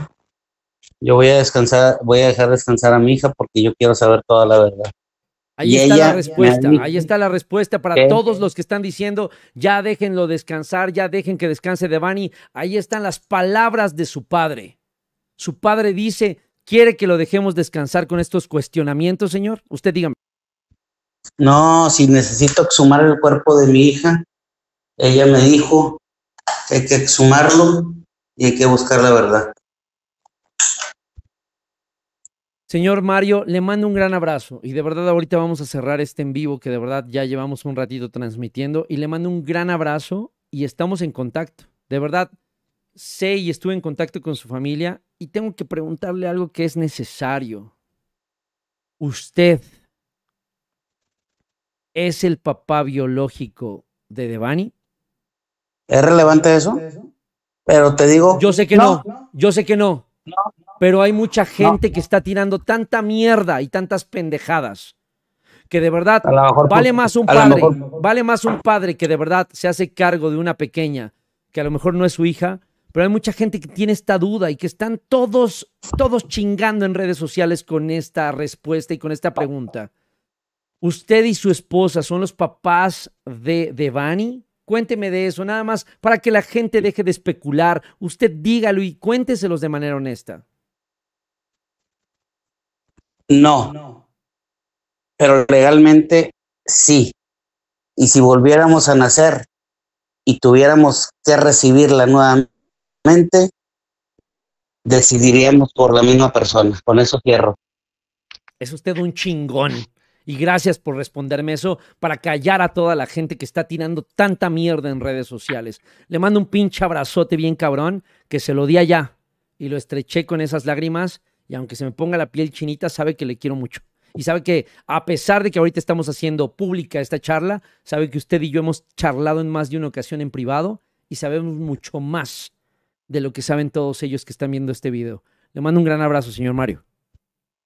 Yo voy a descansar, voy a dejar descansar a mi hija porque yo quiero saber toda la verdad.
Ahí está la respuesta, ahí está
la respuesta para todos los que están diciendo, ya déjenlo descansar, ya dejen que descanse Devani. Ahí están las palabras de su padre. Su padre dice, ¿Quiere que lo dejemos descansar con estos cuestionamientos, señor? Usted dígame.
No, si necesito exhumar el cuerpo de mi hija, ella me dijo que hay que exhumarlo y hay que buscar la verdad.
Señor Mario, le mando un gran abrazo y de verdad ahorita vamos a cerrar este en vivo que de verdad ya llevamos un ratito transmitiendo y le mando un gran abrazo y estamos en contacto. De verdad, sé y estuve en contacto con su familia y tengo que preguntarle algo que es necesario. Usted es el papá biológico de Devani.
¿Es relevante eso? Pero te digo. Yo sé que no,
yo sé que no. Pero hay mucha gente que está tirando tanta mierda y tantas pendejadas que de verdad vale más un padre, vale más un padre que de verdad se hace cargo de una pequeña que a lo mejor no es su hija pero hay mucha gente que tiene esta duda y que están todos, todos chingando en redes sociales con esta respuesta y con esta pregunta. ¿Usted y su esposa son los papás de, Devani? Bani? Cuénteme de eso, nada más para que la gente deje de especular. Usted dígalo y cuénteselos de manera honesta.
No. Pero legalmente sí. Y si volviéramos a nacer y tuviéramos que recibirla nuevamente, decidiríamos por la misma persona. Con eso cierro.
Es usted un chingón. Y gracias por responderme eso para callar a toda la gente que está tirando tanta mierda en redes sociales. Le mando un pinche abrazote bien cabrón que se lo di allá y lo estreché con esas lágrimas y aunque se me ponga la piel chinita sabe que le quiero mucho. Y sabe que a pesar de que ahorita estamos haciendo pública esta charla, sabe que usted y yo hemos charlado en más de una ocasión en privado y sabemos mucho más de lo que saben todos ellos que están viendo este video. Le mando un gran abrazo, señor Mario.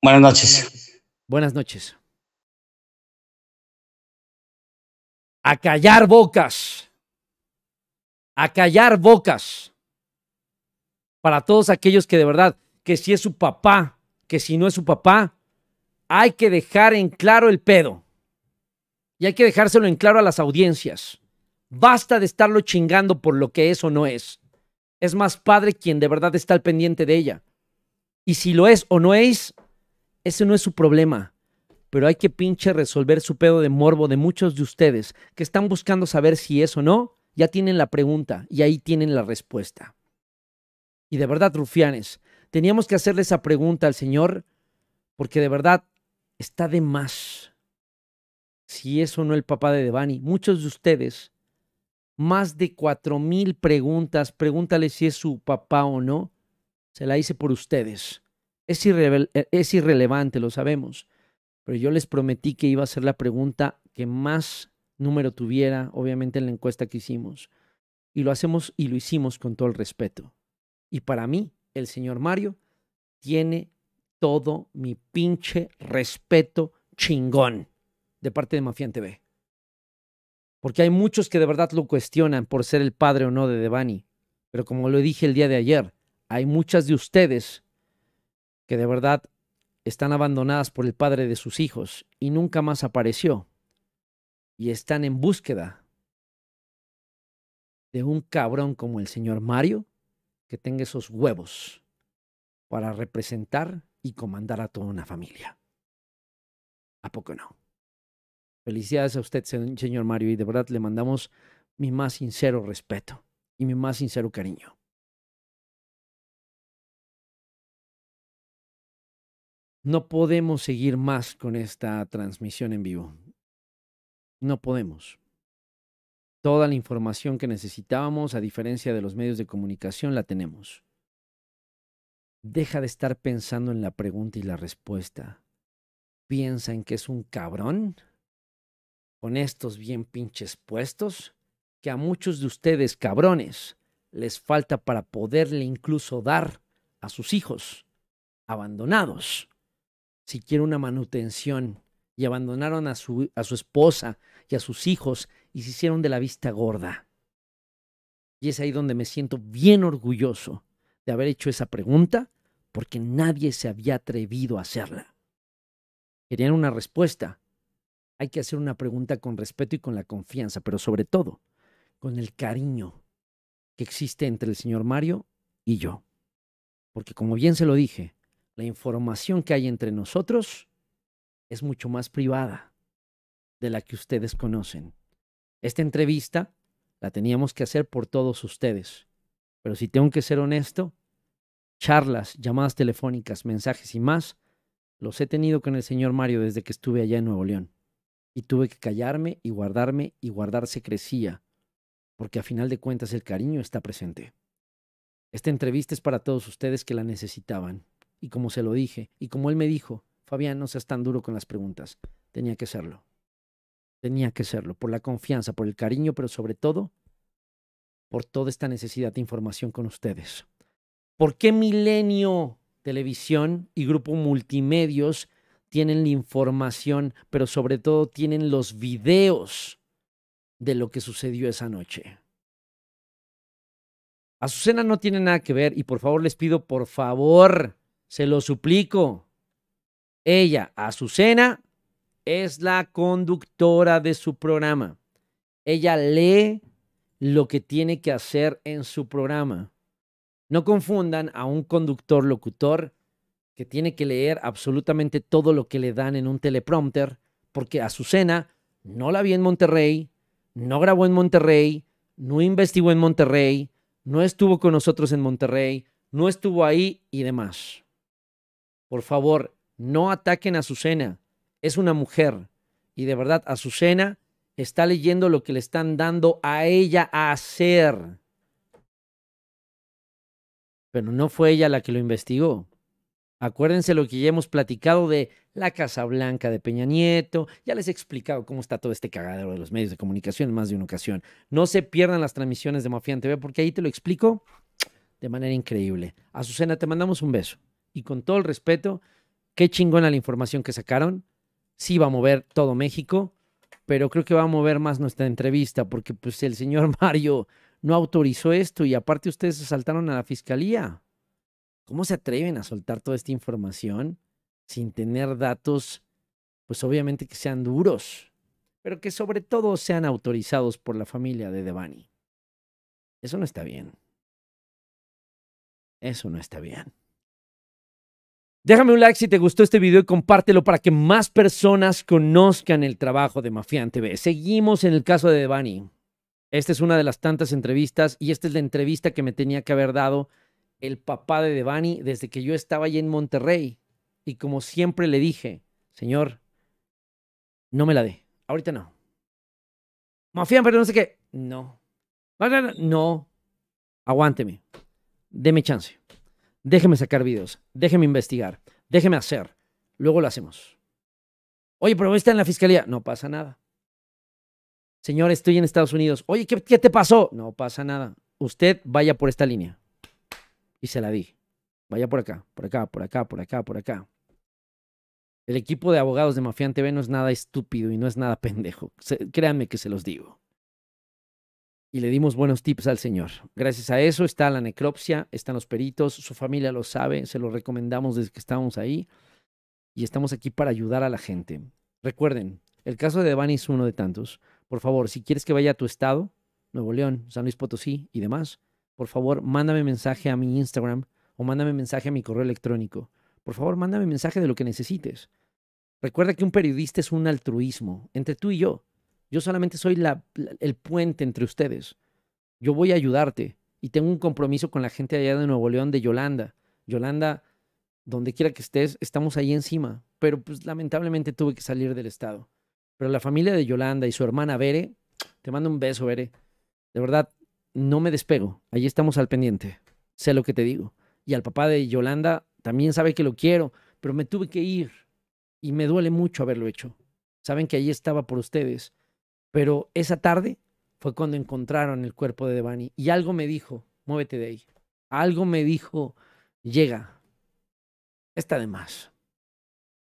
Buenas noches. Buenas noches. A callar bocas. A callar bocas. Para todos aquellos que de verdad, que si es su papá, que si no es su papá, hay que dejar en claro el pedo. Y hay que dejárselo en claro a las audiencias. Basta de estarlo chingando por lo que es o no es es más padre quien de verdad está al pendiente de ella. Y si lo es o no es, ese no es su problema. Pero hay que pinche resolver su pedo de morbo de muchos de ustedes que están buscando saber si es o no. Ya tienen la pregunta y ahí tienen la respuesta. Y de verdad, rufianes, teníamos que hacerle esa pregunta al Señor porque de verdad está de más. Si es o no el papá de Devani. Muchos de ustedes más de cuatro 4.000 preguntas. Pregúntale si es su papá o no. Se la hice por ustedes. Eh, es, irrelevante, lo sabemos. Pero yo les prometí que iba a ser la pregunta que más número tuviera, obviamente, en la encuesta que hicimos. Y lo hacemos y lo hicimos con todo el respeto. Y para mí, el señor Mario tiene todo mi pinche respeto chingón de parte de Mafiante TV. Porque hay muchos que de verdad lo cuestionan por ser el padre o no de Devani. Pero como lo dije el día de ayer, hay muchas de ustedes que de verdad están abandonadas por el padre de sus hijos y nunca más apareció. Y están en búsqueda de un cabrón como el señor Mario que tenga esos huevos para representar y comandar a toda una familia. ¿A poco no? Felicidades a usted, señor Mario, y de verdad le mandamos mi más sincero respeto y mi más sincero cariño.
No podemos seguir más con esta
transmisión en vivo. No podemos. Toda la información que necesitábamos, a diferencia de los medios de comunicación, la tenemos. Deja de estar pensando en la pregunta y la respuesta. Piensa en que es un cabrón con estos bien pinches puestos que a muchos de ustedes cabrones les falta para poderle incluso dar a sus hijos abandonados. siquiera una manutención y abandonaron a a su esposa y a sus hijos y se hicieron de la vista gorda. Y es ahí donde me siento bien orgulloso de haber hecho esa pregunta porque nadie se había atrevido a hacerla. Querían una respuesta hay que hacer una pregunta con respeto y con la confianza, pero sobre todo con el cariño que existe entre el señor Mario y yo. Porque como bien se lo dije, la información que hay entre nosotros es mucho más privada de la que ustedes conocen. Esta entrevista la teníamos que hacer por todos ustedes. Pero si tengo que ser honesto, charlas, llamadas telefónicas, mensajes y más, los he tenido con el señor Mario desde que estuve allá en Nuevo León y tuve que callarme y guardarme y guardarse crecía, porque a final de cuentas el cariño está presente. Esta entrevista es para todos ustedes que la necesitaban, y como se lo dije, y como él me dijo, Fabián, no seas tan duro con las preguntas, tenía que serlo. Tenía que serlo, por la confianza, por el cariño, pero sobre todo por toda esta necesidad de información con ustedes. ¿Por qué Milenio Televisión y Grupo Multimedios tienen la información, pero sobre todo tienen los videos de lo que sucedió esa noche. Azucena no tiene nada que ver y por favor les pido, por favor, se lo suplico. Ella, Azucena, es la conductora de su programa. Ella lee lo que tiene que hacer en su programa. No confundan a un conductor locutor que tiene que leer absolutamente todo lo que le dan en un teleprompter, porque Azucena no la vi en Monterrey, no grabó en Monterrey, no investigó en Monterrey, no estuvo con nosotros en Monterrey, no estuvo ahí y demás. Por favor, no ataquen a Azucena. Es una mujer. Y de verdad, Azucena está leyendo lo que le están dando a ella a hacer. Pero no fue ella la que lo investigó. Acuérdense lo que ya hemos platicado de la Casa Blanca de Peña Nieto. Ya les he explicado cómo está todo este cagadero de los medios de comunicación en más de una ocasión. No se pierdan las transmisiones de en TV porque ahí te lo explico de manera increíble. Azucena, te mandamos un beso. Y con todo el respeto, qué chingona la información que sacaron. Sí va a mover todo México, pero creo que va a mover más nuestra entrevista porque pues el señor Mario no autorizó esto y aparte ustedes saltaron a la fiscalía. ¿Cómo se atreven a soltar toda esta información sin tener datos, pues obviamente que sean duros, pero que sobre todo sean autorizados por la familia de Devani? Eso no está bien. Eso no está bien. Déjame un like si te gustó este video y compártelo para que más personas conozcan el trabajo de Mafián TV. Seguimos en el caso de Devani. Esta es una de las tantas entrevistas y esta es la entrevista que me tenía que haber dado el papá de Devani desde que yo estaba allí en Monterrey. Y como siempre le dije, señor, no me la dé. Ahorita no. Mafia, pero no sé qué. No. No. Aguánteme. Deme chance. Déjeme sacar videos. Déjeme investigar. Déjeme hacer. Luego lo hacemos. Oye, pero está en la fiscalía. No pasa nada. Señor, estoy en Estados Unidos. Oye, ¿qué te pasó? No pasa nada. Usted vaya por esta línea y se la di. Vaya por acá, por acá, por acá, por acá, por acá. El equipo de abogados de Mafián TV no es nada estúpido y no es nada pendejo. créanme que se los digo. Y le dimos buenos tips al señor. Gracias a eso está la necropsia, están los peritos, su familia lo sabe, se lo recomendamos desde que estábamos ahí. Y estamos aquí para ayudar a la gente. Recuerden, el caso de Devani es uno de tantos. Por favor, si quieres que vaya a tu estado, Nuevo León, San Luis Potosí y demás, por favor, mándame mensaje a mi Instagram o mándame mensaje a mi correo electrónico. Por favor, mándame mensaje de lo que necesites. Recuerda que un periodista es un altruismo entre tú y yo. Yo solamente soy el puente entre ustedes. Yo voy a ayudarte y tengo un compromiso con la gente allá de Nuevo León, de Yolanda. Yolanda, donde quiera que estés, estamos ahí encima. Pero pues lamentablemente tuve que salir del estado. Pero la familia de Yolanda y su hermana Bere, te mando un beso, Vere. De verdad, no me despego. Allí estamos al pendiente. Sé lo que te digo. Y al papá de Yolanda también sabe que lo quiero, pero me tuve que ir. Y me duele mucho haberlo hecho. Saben que allí estaba por ustedes. Pero esa tarde fue cuando encontraron el cuerpo de Devani. Y algo me dijo, muévete de ahí. Algo me dijo, llega. Está de más.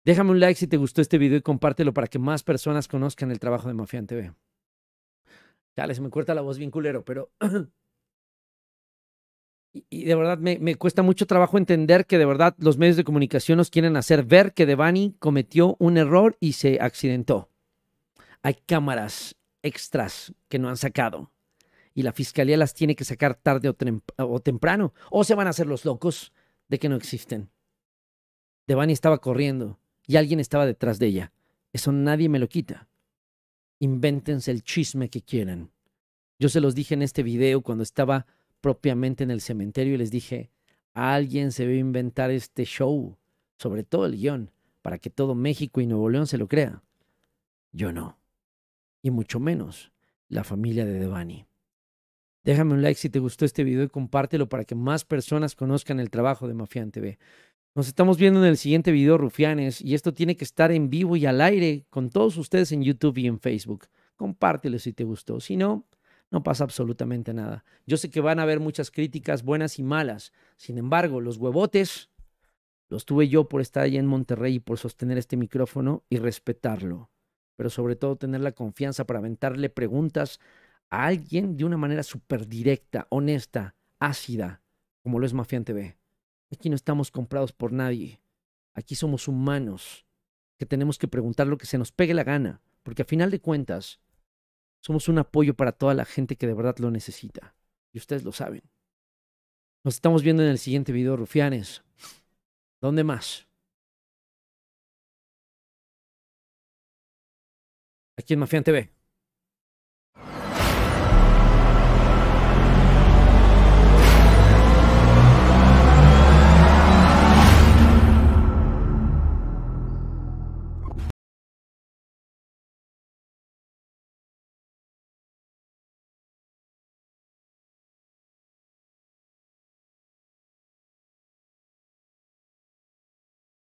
Déjame un like si te gustó este video y compártelo para que más personas conozcan el trabajo de Mafia TV. Dale, se me corta la voz bien culero, pero... y, de verdad me, cuesta mucho trabajo entender que de verdad los medios de comunicación nos quieren hacer ver que Devani cometió un error y se accidentó. Hay cámaras extras que no han sacado y la fiscalía las tiene que sacar tarde o, o temprano o se van a hacer los locos de que no existen. Devani estaba corriendo y alguien estaba detrás de ella. Eso nadie me lo quita invéntense el chisme que quieran. Yo se los dije en este video cuando estaba propiamente en el cementerio y les dije, alguien se ve inventar este show, sobre todo el guión, para que todo México y Nuevo León se lo crea. Yo no. Y mucho menos la familia de Devani. Déjame un like si te gustó este video y compártelo para que más personas conozcan el trabajo de Mafián TV. Nos estamos viendo en el siguiente video, rufianes, y esto tiene que estar en vivo y al aire con todos ustedes en YouTube y en Facebook. Compártelo si te gustó. Si no, no pasa absolutamente nada. Yo sé que van a haber muchas críticas buenas y malas. Sin embargo, los huevotes los tuve yo por estar allá en Monterrey y por sostener este micrófono y respetarlo. Pero sobre todo tener la confianza para aventarle preguntas a alguien de una manera súper directa, honesta, ácida, como lo es Mafian TV. Aquí no estamos comprados por nadie. Aquí somos humanos que tenemos que preguntar lo que se nos pegue la gana, porque a final de cuentas somos un apoyo para toda la gente que de verdad lo necesita. Y ustedes lo saben. Nos estamos viendo en el siguiente video, rufianes.
¿Dónde más?
Aquí en Mafián TV.